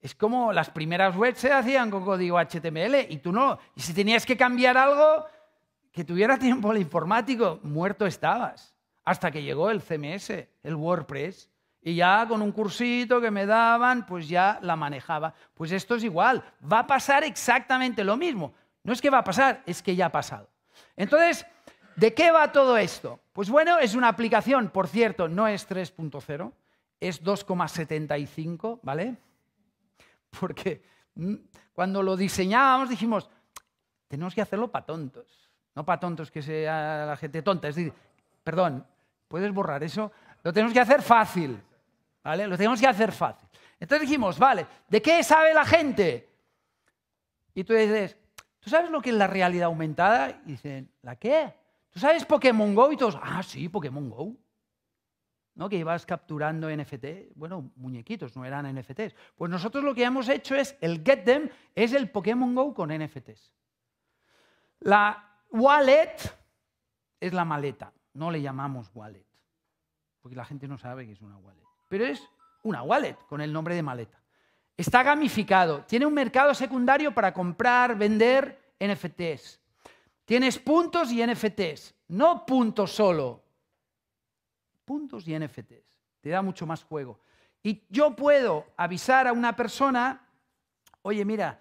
es como las primeras webs se hacían con código HTML y tú no. Y si tenías que cambiar algo, que tuviera tiempo el informático, muerto estabas. Hasta que llegó el CMS, el WordPress. Y ya con un cursito que me daban, pues ya la manejaba. Pues esto es igual, va a pasar exactamente lo mismo. No es que va a pasar, es que ya ha pasado. Entonces, ¿de qué va todo esto? Pues bueno, es una aplicación, por cierto, no es 3.0, es 2,75, ¿vale? [LAUGHS] Porque mm, cuando lo diseñábamos dijimos, tenemos que hacerlo para tontos, no para tontos que sea la gente tonta. Es decir, perdón, ¿puedes borrar eso? Lo tenemos que hacer fácil, lo tenemos que hacer fácil. Entonces dijimos, vale, ¿de qué sabe la gente? Y tú dices, ¿tú sabes lo que es la realidad aumentada? Y dicen, ¿la qué? ¿Tú sabes Pokémon Go? Y todos, ah, sí, Pokémon Go. ¿no? que ibas capturando NFT, bueno, muñequitos, no eran NFTs. Pues nosotros lo que hemos hecho es, el Get Them es el Pokémon Go con NFTs. La wallet es la maleta, no le llamamos wallet, porque la gente no sabe que es una wallet pero es una wallet con el nombre de maleta. Está gamificado, tiene un mercado secundario para comprar, vender NFTs. Tienes puntos y NFTs, no puntos solo. Puntos y NFTs. Te da mucho más juego. Y yo puedo avisar a una persona, oye, mira,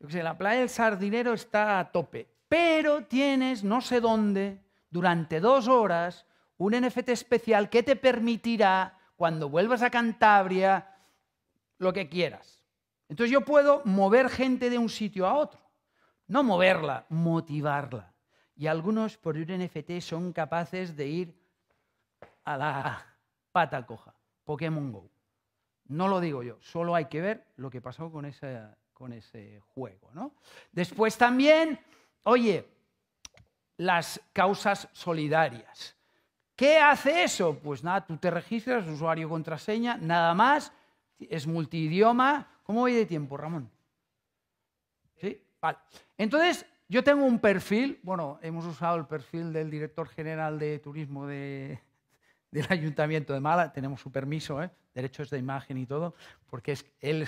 yo sé, la playa del sardinero está a tope, pero tienes no sé dónde, durante dos horas, un NFT especial que te permitirá cuando vuelvas a Cantabria, lo que quieras. Entonces yo puedo mover gente de un sitio a otro. No moverla, motivarla. Y algunos por ir NFT son capaces de ir a la pata coja, Pokémon Go. No lo digo yo, solo hay que ver lo que pasó con ese, con ese juego. Después también, oye, las causas solidarias. ¿Qué hace eso? Pues nada, tú te registras, usuario, contraseña, nada más, es multidioma. ¿Cómo voy de tiempo, Ramón? ¿Sí? Vale. Entonces, yo tengo un perfil, bueno, hemos usado el perfil del director general de turismo [LAUGHS] del Ayuntamiento de Mala. tenemos su permiso, ¿eh? derechos de imagen y todo, porque él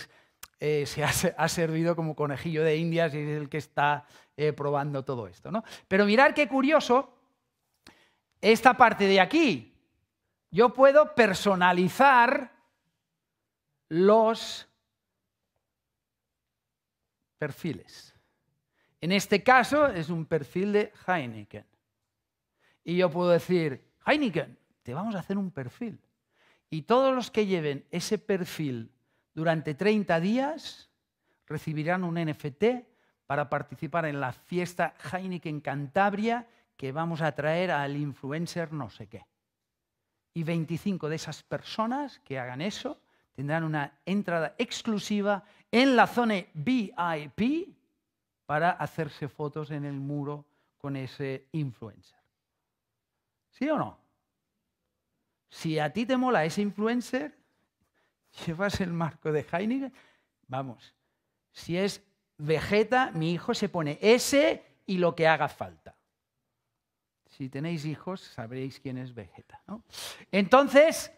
eh, se ha, servido como conejillo de indias y es el que está eh, probando todo esto. ¿no? Pero mirar qué curioso, esta parte de aquí. Yo puedo personalizar los perfiles. En este caso es un perfil de Heineken. Y yo puedo decir, Heineken, te vamos a hacer un perfil. Y todos los que lleven ese perfil durante 30 días recibirán un NFT para participar en la fiesta Heineken Cantabria que vamos a traer al influencer no sé qué. Y 25 de esas personas que hagan eso tendrán una entrada exclusiva en la zona VIP para hacerse fotos en el muro con ese influencer. ¿Sí o no? Si a ti te mola ese influencer, [LAUGHS] llevas el marco de Heineken. Vamos, si es Vegeta, mi hijo se pone ese y lo que haga falta. Si tenéis hijos, sabréis quién es Vegeta. Entonces,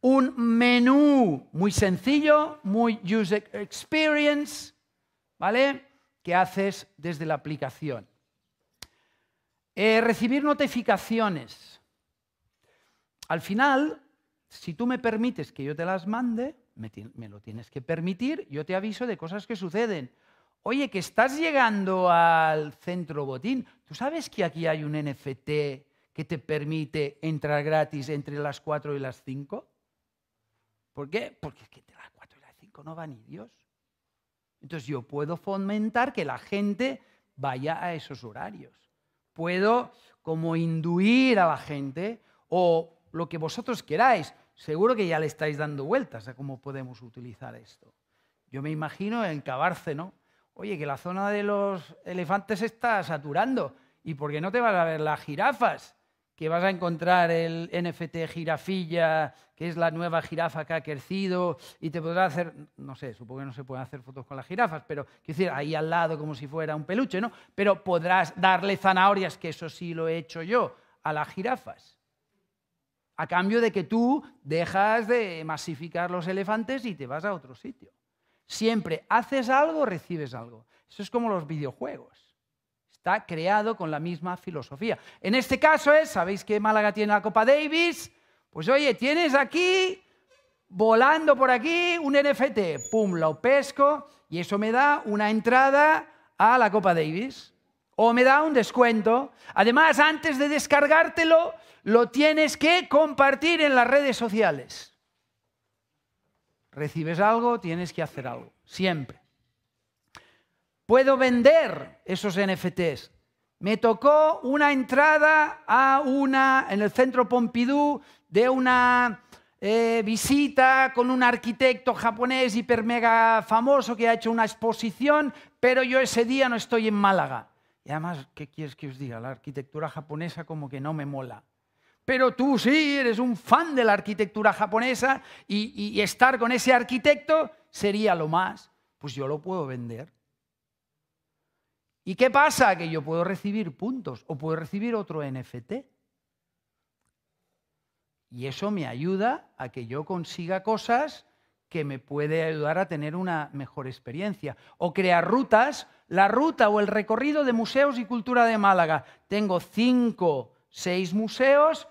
un menú muy sencillo, muy user experience, ¿vale? Que haces desde la aplicación. Eh, recibir notificaciones. Al final, si tú me permites que yo te las mande, me, lo tienes que permitir, yo te aviso de cosas que suceden oye, que estás llegando al centro botín, ¿tú sabes que aquí hay un NFT que te permite entrar gratis entre las 4 y las 5? ¿Por qué? Porque es que entre las 4 y las 5 no van ni Entonces yo puedo fomentar que la gente vaya a esos horarios. Puedo como induir a la gente o lo que vosotros queráis. Seguro que ya le estáis dando vueltas a cómo podemos utilizar esto. Yo me imagino en ¿no? oye, que la zona de los elefantes está saturando, ¿y por qué no te vas a ver las jirafas? Que vas a encontrar el NFT jirafilla, que es la nueva jirafa que ha crecido, y te podrás hacer, no sé, supongo que no se pueden hacer fotos con las jirafas, pero quiero decir, ahí al lado como si fuera un peluche, ¿no? Pero podrás darle zanahorias, que eso sí lo he hecho yo, a las jirafas a cambio de que tú dejas de masificar los elefantes y te vas a otro sitio. Siempre haces algo, recibes algo. Eso es como los videojuegos. Está creado con la misma filosofía. En este caso es, ¿sabéis que Málaga tiene la Copa Davis? Pues oye, tienes aquí, volando por aquí, un NFT. Pum, lo pesco y eso me da una entrada a la Copa Davis. O me da un descuento. Además, antes de descargártelo, lo tienes que compartir en las redes sociales. Recibes algo, tienes que hacer algo, siempre. Puedo vender esos NFTs. Me tocó una entrada a una, en el centro Pompidou de una eh, visita con un arquitecto japonés hiper mega famoso que ha hecho una exposición, pero yo ese día no estoy en Málaga. Y además, ¿qué quieres que os diga? La arquitectura japonesa como que no me mola pero tú sí eres un fan de la arquitectura japonesa y, estar con ese arquitecto sería lo más. Pues yo lo puedo vender. ¿Y qué pasa? Que yo puedo recibir puntos o puedo recibir otro NFT. Y eso me ayuda a que yo consiga cosas que me puede ayudar a tener una mejor experiencia. O crear rutas, la ruta o el recorrido de museos y cultura de Málaga. Tengo cinco, seis museos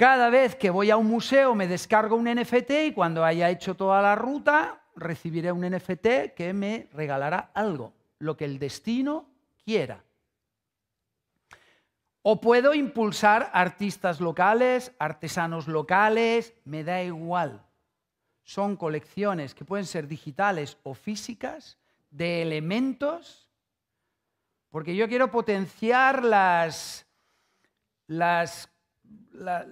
cada vez que voy a un museo me descargo un NFT y cuando haya hecho toda la ruta recibiré un NFT que me regalará algo, lo que el destino quiera. O puedo impulsar artistas locales, artesanos locales, me da igual. Son colecciones que pueden ser digitales o físicas de elementos, porque yo quiero potenciar las, las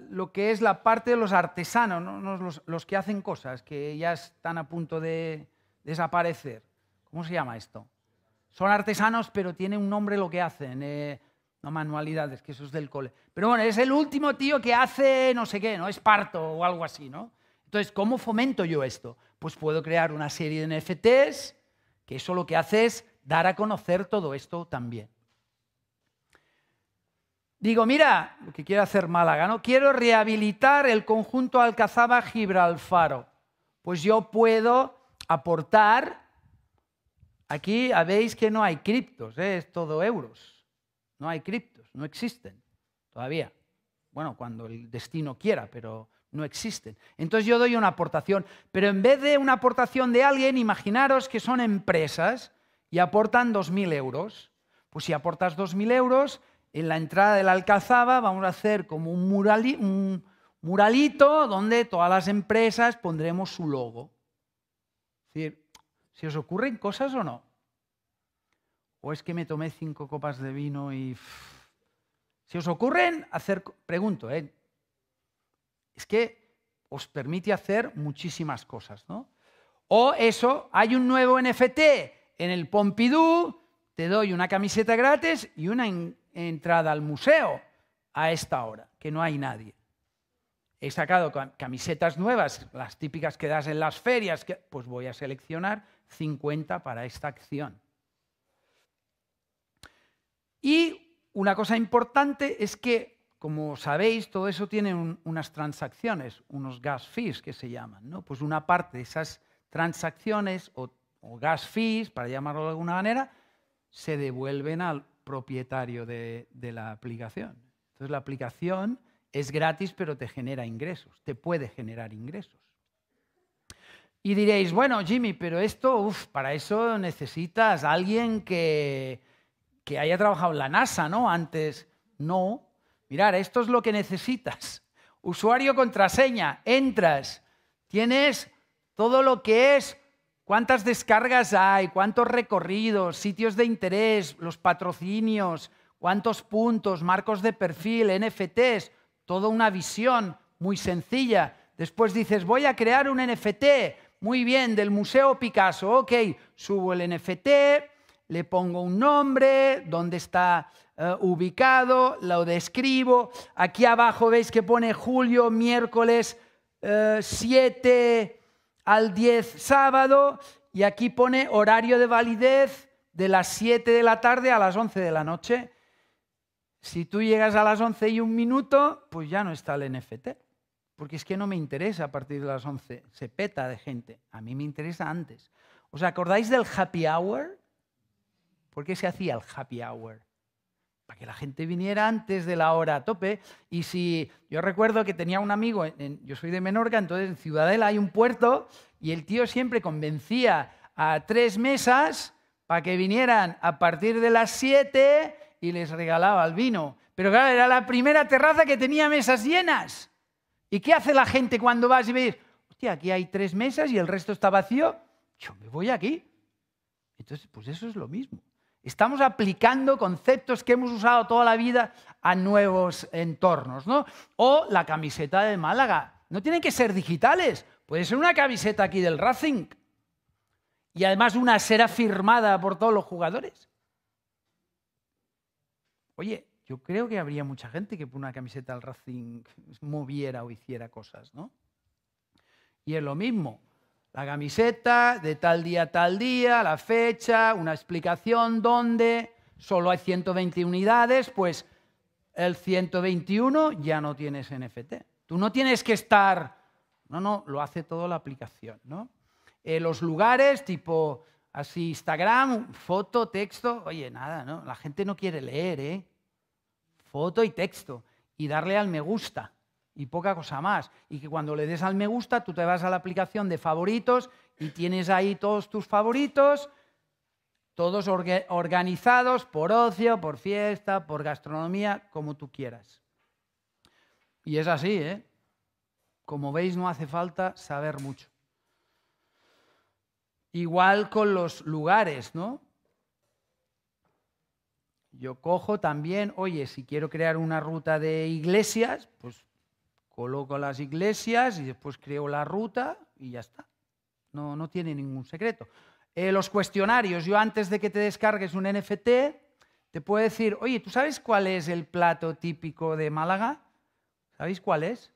lo que es la parte de los artesanos, los, que hacen cosas que ya están a punto de desaparecer. ¿Cómo se llama esto? Son artesanos, pero tiene un nombre lo que hacen. Eh, no manualidades, que eso es del cole. Pero bueno, es el último tío que hace no sé qué, ¿no? Esparto o algo así, ¿no? Entonces, ¿cómo fomento yo esto? Pues puedo crear una serie de NFTs, que eso lo que hace es dar a conocer todo esto también. Digo, mira, lo que quiero hacer Málaga, ¿no? Quiero rehabilitar el conjunto Alcazaba-Gibralfaro. Pues yo puedo aportar. Aquí ah, veis que no hay criptos, ¿eh? es todo euros. No hay criptos, no existen todavía. Bueno, cuando el destino quiera, pero no existen. Entonces yo doy una aportación, pero en vez de una aportación de alguien, imaginaros que son empresas y aportan 2.000 euros. Pues si aportas 2.000 euros, en la entrada de la Alcazaba vamos a hacer como un, muralito donde todas las empresas pondremos su logo. Es decir, si os ocurren cosas o no? ¿O es que me tomé cinco copas de vino y... Si os ocurren, hacer... Pregunto, ¿eh? Es que os permite hacer muchísimas cosas, ¿no? O eso, hay un nuevo NFT en el Pompidou, te doy una camiseta gratis y una entrada al museo a esta hora, que no hay nadie. He sacado camisetas nuevas, las típicas que das en las ferias, que, pues voy a seleccionar 50 para esta acción. Y una cosa importante es que, como sabéis, todo eso tiene unas transacciones, unos gas fees que se llaman. ¿no? Pues una parte de esas transacciones o gas fees, para llamarlo de alguna manera, se devuelven al, propietario de, la aplicación. Entonces la aplicación es gratis, pero te genera ingresos, te puede generar ingresos. Y diréis, bueno, Jimmy, pero esto, para eso necesitas a alguien que, que haya trabajado en la NASA, ¿no? Antes, no. Mirar, esto es lo que necesitas. Usuario, contraseña, entras, tienes todo lo que es ¿Cuántas descargas hay? ¿Cuántos recorridos? ¿Sitios de interés? ¿Los patrocinios? ¿Cuántos puntos? ¿Marcos de perfil? ¿NFTs? Toda una visión muy sencilla. Después dices, voy a crear un NFT. Muy bien, del Museo Picasso. Ok, subo el NFT, le pongo un nombre, dónde está eh, ubicado, lo describo. Aquí abajo veis que pone julio, miércoles 7. Eh, al 10 sábado y aquí pone horario de validez de las 7 de la tarde a las 11 de la noche. Si tú llegas a las 11 y un minuto, pues ya no está el NFT, porque es que no me interesa a partir de las 11, se peta de gente, a mí me interesa antes. ¿Os acordáis del happy hour? ¿Por qué se hacía el happy hour? para que la gente viniera antes de la hora a tope. Y si yo recuerdo que tenía un amigo, yo soy de Menorca, entonces en Ciudadela hay un puerto y el tío siempre convencía a tres mesas para que vinieran a partir de las siete y les regalaba el vino. Pero claro, era la primera terraza que tenía mesas llenas. ¿Y qué hace la gente cuando vas y ves, hostia, aquí hay tres mesas y el resto está vacío? Yo me voy aquí. Entonces, pues eso es lo mismo. Estamos aplicando conceptos que hemos usado toda la vida a nuevos entornos. ¿no? O la camiseta de Málaga. No tienen que ser digitales. Puede ser una camiseta aquí del Racing. Y además una será firmada por todos los jugadores. Oye, yo creo que habría mucha gente que por una camiseta del Racing moviera o hiciera cosas, ¿no? Y es lo mismo. La camiseta de tal día tal día, la fecha, una explicación, dónde, solo hay 120 unidades, pues el 121 ya no tienes NFT. Tú no tienes que estar, no, no, lo hace toda la aplicación, ¿no? Eh, los lugares tipo así Instagram, foto, texto, oye, nada, ¿no? La gente no quiere leer, ¿eh? Foto y texto y darle al me gusta y poca cosa más. Y que cuando le des al me gusta, tú te vas a la aplicación de favoritos y tienes ahí todos tus favoritos, todos organizados por ocio, por fiesta, por gastronomía, como tú quieras. Y es así, ¿eh? Como veis, no hace falta saber mucho. Igual con los lugares, ¿no? Yo cojo también, oye, si quiero crear una ruta de iglesias, pues coloco las iglesias y después creo la ruta y ya está. No, no tiene ningún secreto. Eh, los cuestionarios, yo antes de que te descargues un NFT, te puedo decir, oye, ¿tú sabes cuál es el plato típico de Málaga? ¿Sabéis cuál es?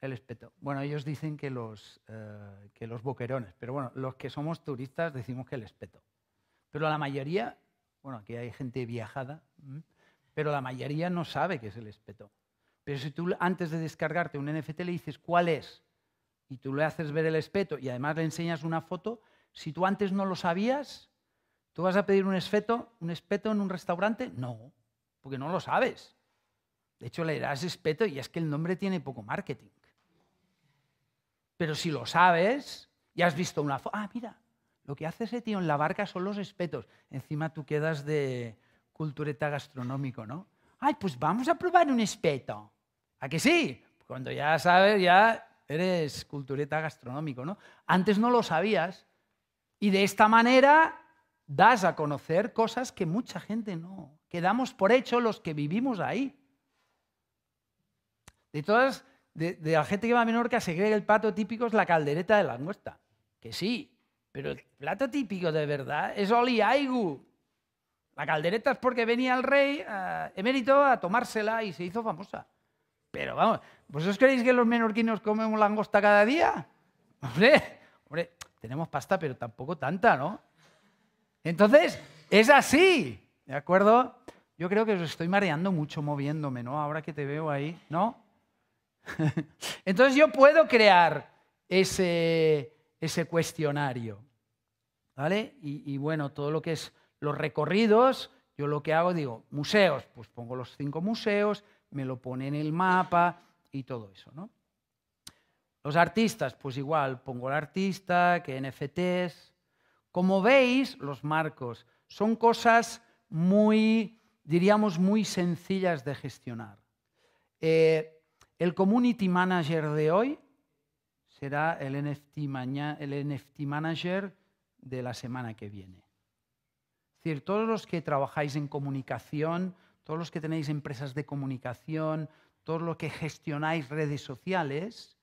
El espeto. Bueno, ellos dicen que los, eh, que los boquerones, pero bueno, los que somos turistas decimos que el espeto. Pero la mayoría, bueno, aquí hay gente viajada, pero la mayoría no sabe qué es el espeto. Pero si tú antes de descargarte un NFT le dices cuál es y tú le haces ver el espeto y además le enseñas una foto, si tú antes no lo sabías, ¿tú vas a pedir un espeto, un espeto en un restaurante? No, porque no lo sabes. De hecho, le darás espeto y es que el nombre tiene poco marketing. Pero si lo sabes y has visto una foto, ah, mira, lo que hace ese tío en la barca son los espetos. Encima tú quedas de cultureta gastronómico, ¿no? Ay, pues vamos a probar un espeto. ¿A que sí? Cuando ya sabes, ya eres cultureta gastronómico, ¿no? Antes no lo sabías y de esta manera das a conocer cosas que mucha gente no, quedamos por hecho los que vivimos ahí. De todas, de, la gente que va a Menorca se cree el plato típico es la caldereta de langosta, que sí, pero el plato típico de verdad es Aigu. La caldereta es porque venía el rey eh, emérito a tomársela y se hizo famosa. Pero vamos, ¿vosotros creéis que los menorquinos comemos langosta cada día? Hombre, tenemos pasta, pero tampoco tanta, ¿no? Entonces, es así, ¿de acuerdo? Yo creo que os estoy mareando mucho moviéndome, ¿no? Ahora que te veo ahí, ¿no? [LAUGHS] Entonces yo puedo crear ese, ese cuestionario, ¿vale? y, bueno, todo lo que es los recorridos, yo lo que hago, digo, museos, pues pongo los cinco museos, me lo pone en el mapa y todo eso, ¿no? Los artistas, pues igual, pongo el artista, que NFTs. Como veis, los marcos son cosas muy, diríamos, muy sencillas de gestionar. Eh, el community manager de hoy será el NFT, el NFT manager de la semana que viene. Es decir, todos los que trabajáis en comunicación, todos los que tenéis empresas de comunicación, todos los que gestionáis redes sociales,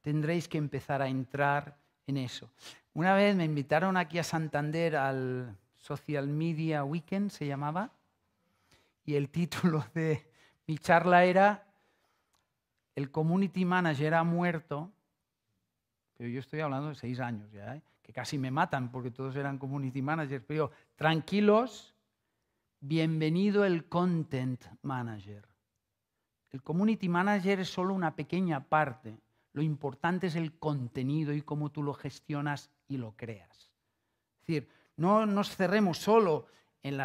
tendréis que empezar a entrar en eso. Una vez me invitaron aquí a Santander al Social Media Weekend, se llamaba, y el título [LAUGHS] de mi charla era El Community Manager ha muerto, pero yo estoy hablando de seis años ya, ¿eh? que casi me matan porque todos eran Community Managers, pero yo, tranquilos, bienvenido el content manager. El community manager es solo una pequeña parte. Lo importante es el contenido y cómo tú lo gestionas y lo creas. Es decir, no nos cerremos solo en,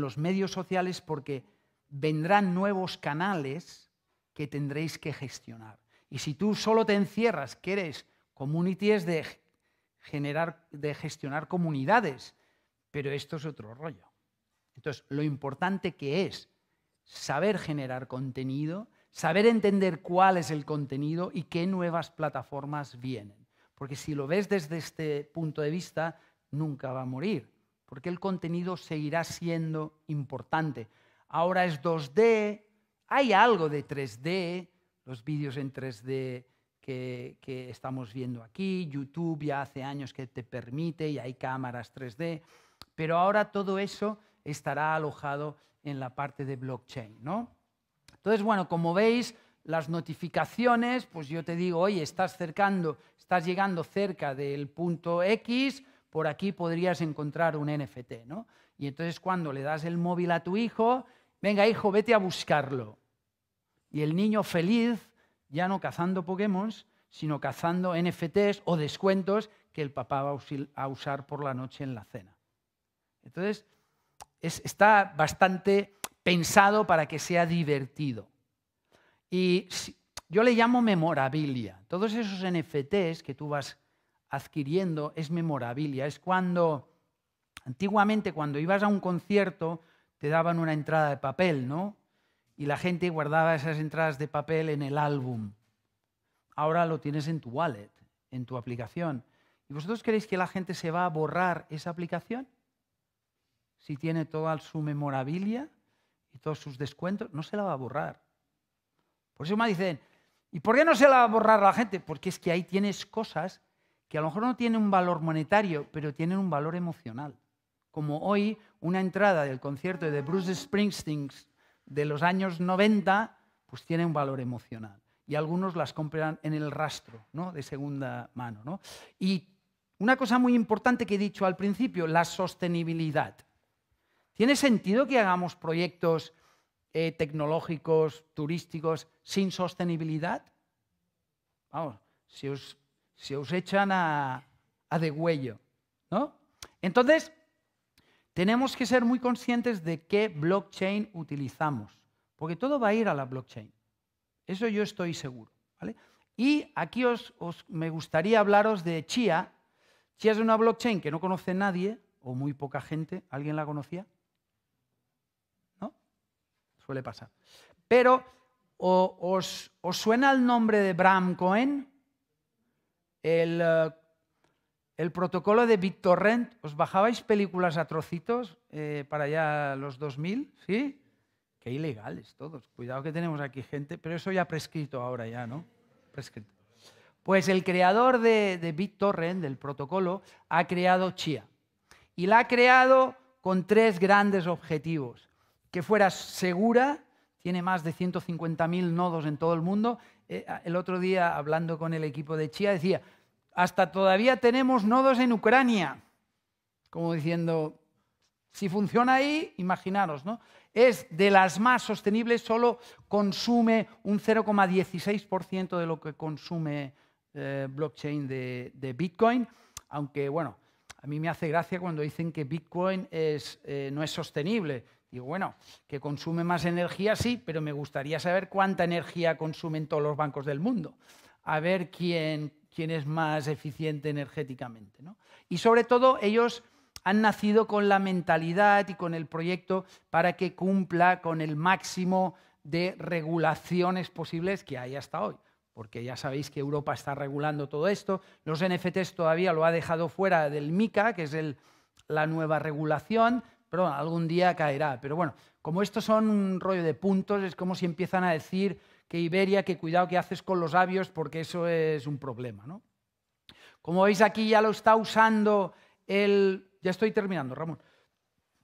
los medios sociales porque vendrán nuevos canales que tendréis que gestionar. Y si tú solo te encierras, que eres community es de, generar, de gestionar comunidades, pero esto es otro rollo. Entonces, lo importante que es saber generar contenido, saber entender cuál es el contenido y qué nuevas plataformas vienen. Porque si lo ves desde este punto de vista, nunca va a morir, porque el contenido seguirá siendo importante. Ahora es 2D, hay algo de 3D, los vídeos en 3D que, estamos viendo aquí, YouTube ya hace años que te permite y hay cámaras 3D, pero ahora todo eso estará alojado en la parte de blockchain. ¿no? Entonces, bueno, como veis, las notificaciones, pues yo te digo, oye, estás cercando, estás llegando cerca del punto X, por aquí podrías encontrar un NFT, ¿no? Y entonces cuando le das el móvil a tu hijo, venga hijo, vete a buscarlo. Y el niño feliz, ya no cazando Pokémon, sino cazando NFTs o descuentos que el papá va a usar por la noche en la cena. Entonces, está bastante pensado para que sea divertido. Y yo le llamo memorabilia. Todos esos NFTs que tú vas adquiriendo es memorabilia. Es cuando, antiguamente cuando ibas a un concierto, te daban una entrada de papel, ¿no? Y la gente guardaba esas entradas de papel en el álbum. Ahora lo tienes en tu wallet, en tu aplicación. ¿Y vosotros queréis que la gente se va a borrar esa aplicación? si tiene toda su memorabilia y todos sus descuentos, no se la va a borrar. Por eso me dicen, ¿y por qué no se la va a borrar la gente? Porque es que ahí tienes cosas que a lo mejor no tienen un valor monetario, pero tienen un valor emocional. Como hoy, una entrada del concierto de Bruce Springsteen de los años 90, pues tiene un valor emocional. Y algunos las compran en el rastro, ¿no? De segunda mano, ¿no? Y una cosa muy importante que he dicho al principio, la sostenibilidad. ¿Tiene sentido que hagamos proyectos eh, tecnológicos, turísticos, sin sostenibilidad? Vamos, si os, si os echan a, a degüello, ¿no? Entonces, tenemos que ser muy conscientes de qué blockchain utilizamos, porque todo va a ir a la blockchain. Eso yo estoy seguro, Y aquí os, me gustaría hablaros de Chia. Chia es una blockchain que no conoce nadie, o muy poca gente, ¿alguien la conocía? suele pasar. Pero, os, suena el nombre de Bram Cohen? El, eh, protocolo de BitTorrent, ¿os bajabais películas a trocitos eh, para ya los 2000? ¿Sí? Qué ilegales todos. Cuidado que tenemos aquí gente, pero eso ya prescrito ahora ya, ¿no? Prescrito. Pues el creador de, de BitTorrent, del protocolo, ha creado Chia. Y la ha creado con tres grandes objetivos que fuera segura, tiene más de 150.000 nodos en todo el mundo. Eh, el otro día, hablando con el equipo de Chia, decía, hasta todavía tenemos nodos en Ucrania. Como diciendo, si funciona ahí, imaginaros, ¿no? Es de las más sostenibles, solo consume un 0,16% de lo que consume eh, blockchain de, Bitcoin, aunque bueno, a mí me hace gracia cuando dicen que Bitcoin es, eh, no es sostenible. Digo, bueno, que consume más energía, sí, pero me gustaría saber cuánta energía consumen todos los bancos del mundo. A ver quién, es más eficiente energéticamente. Y sobre todo, ellos han nacido con la mentalidad y con el proyecto para que cumpla con el máximo de regulaciones posibles que hay hasta hoy. Porque ya sabéis que Europa está regulando todo esto. Los NFTs todavía lo ha dejado fuera del MICA, que es la nueva regulación. Perdón, algún día caerá. Pero bueno, como estos son un rollo de puntos, es como si empiezan a decir que Iberia, que cuidado que haces con los labios, porque eso es un problema. ¿no? Como veis aquí ya lo está usando el... Ya estoy terminando, Ramón.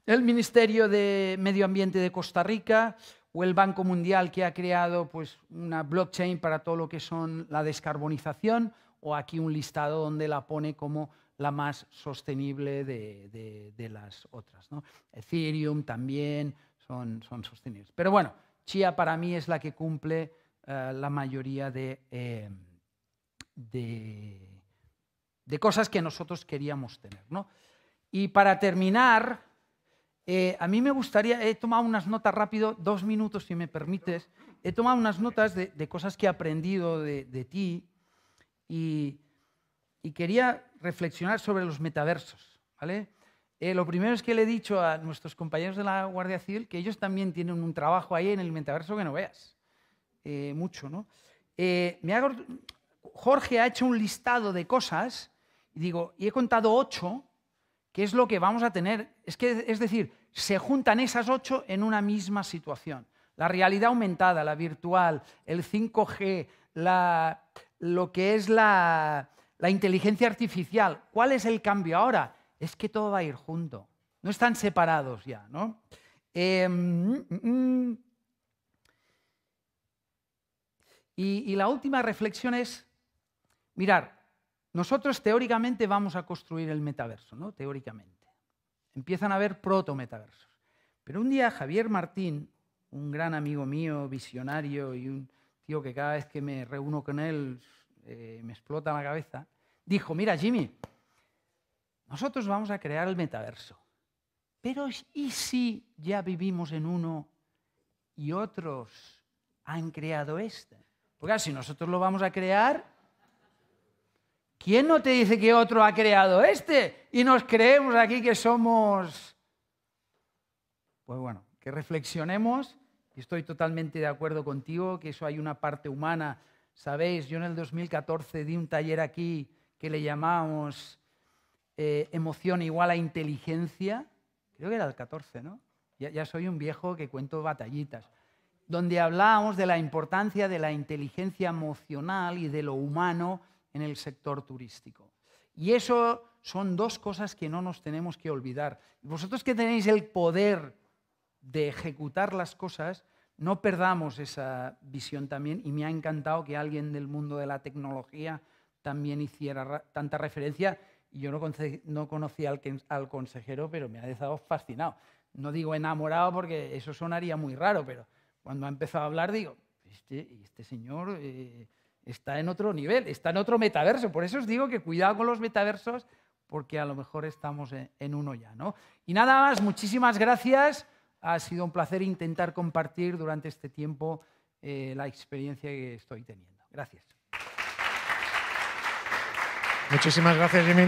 El Ministerio de Medio Ambiente de Costa Rica o el Banco Mundial que ha creado pues, una blockchain para todo lo que son la descarbonización o aquí un listado donde la pone como la más sostenible de, las otras. ¿no? Ethereum también son, son, sostenibles. Pero bueno, Chia para mí es la que cumple eh, la mayoría em, de, de, cosas que nosotros queríamos tener. Y para terminar, eh, a mí me gustaría, he tomado unas notas rápido, dos minutos si me permites, he tomado unas notas de, cosas que he aprendido de, ti y, y quería reflexionar sobre los metaversos. ¿vale? Eh, lo primero es que le he dicho a nuestros compañeros de la Guardia Civil que ellos también tienen un trabajo ahí en el metaverso que no veas. Eh, mucho, ¿no? Eh, me Jorge ha hecho un listado de cosas y digo, y he contado ocho, que es lo que vamos a tener. Es, que, es decir, se juntan esas ocho en una misma situación. La realidad aumentada, la virtual, el 5G, la, lo que es la, la inteligencia artificial. ¿Cuál es el cambio ahora? Es que todo va a ir junto. No están separados ya, ¿no? Em, mm, mm. Y, la última reflexión es, mirar, nosotros teóricamente vamos a construir el metaverso, ¿no? Teóricamente. Empiezan a haber proto-metaversos. Pero un día Javier Martín, un gran amigo mío, visionario y un tío que cada vez que me reúno con él eh, me explota la cabeza, dijo, mira Jimmy, nosotros vamos a crear el metaverso, pero ¿y si ya vivimos en uno y otros han creado este? Porque si nosotros lo vamos a crear, ¿quién no te dice que otro ha creado este? Y nos creemos aquí que somos... Pues bueno, que reflexionemos, estoy totalmente de acuerdo contigo, que eso hay una parte humana Sabéis, yo en el 2014 di un taller aquí que le llamamos eh, emoción igual a inteligencia. Creo que era el 14, ¿no? ya soy un viejo que cuento batallitas. Donde hablábamos de la importancia de la inteligencia emocional y de lo humano en el sector turístico. Y eso son dos cosas que no nos tenemos que olvidar. Vosotros que tenéis el poder de ejecutar las cosas, no perdamos esa visión también y me ha encantado que alguien del mundo de la tecnología también hiciera tanta referencia. Y yo no, no conocía al, consejero, pero me ha dejado fascinado. No digo enamorado porque eso sonaría muy raro, pero cuando ha empezado a hablar digo, este, este señor eh, está en otro nivel, está en otro metaverso. Por eso os digo que cuidado con los metaversos porque a lo mejor estamos en, en uno ya. ¿no? Y nada más, muchísimas gracias ha sido un placer intentar compartir durante este tiempo eh, la experiencia que estoy teniendo. Gracias. Muchísimas gracias, Jimmy.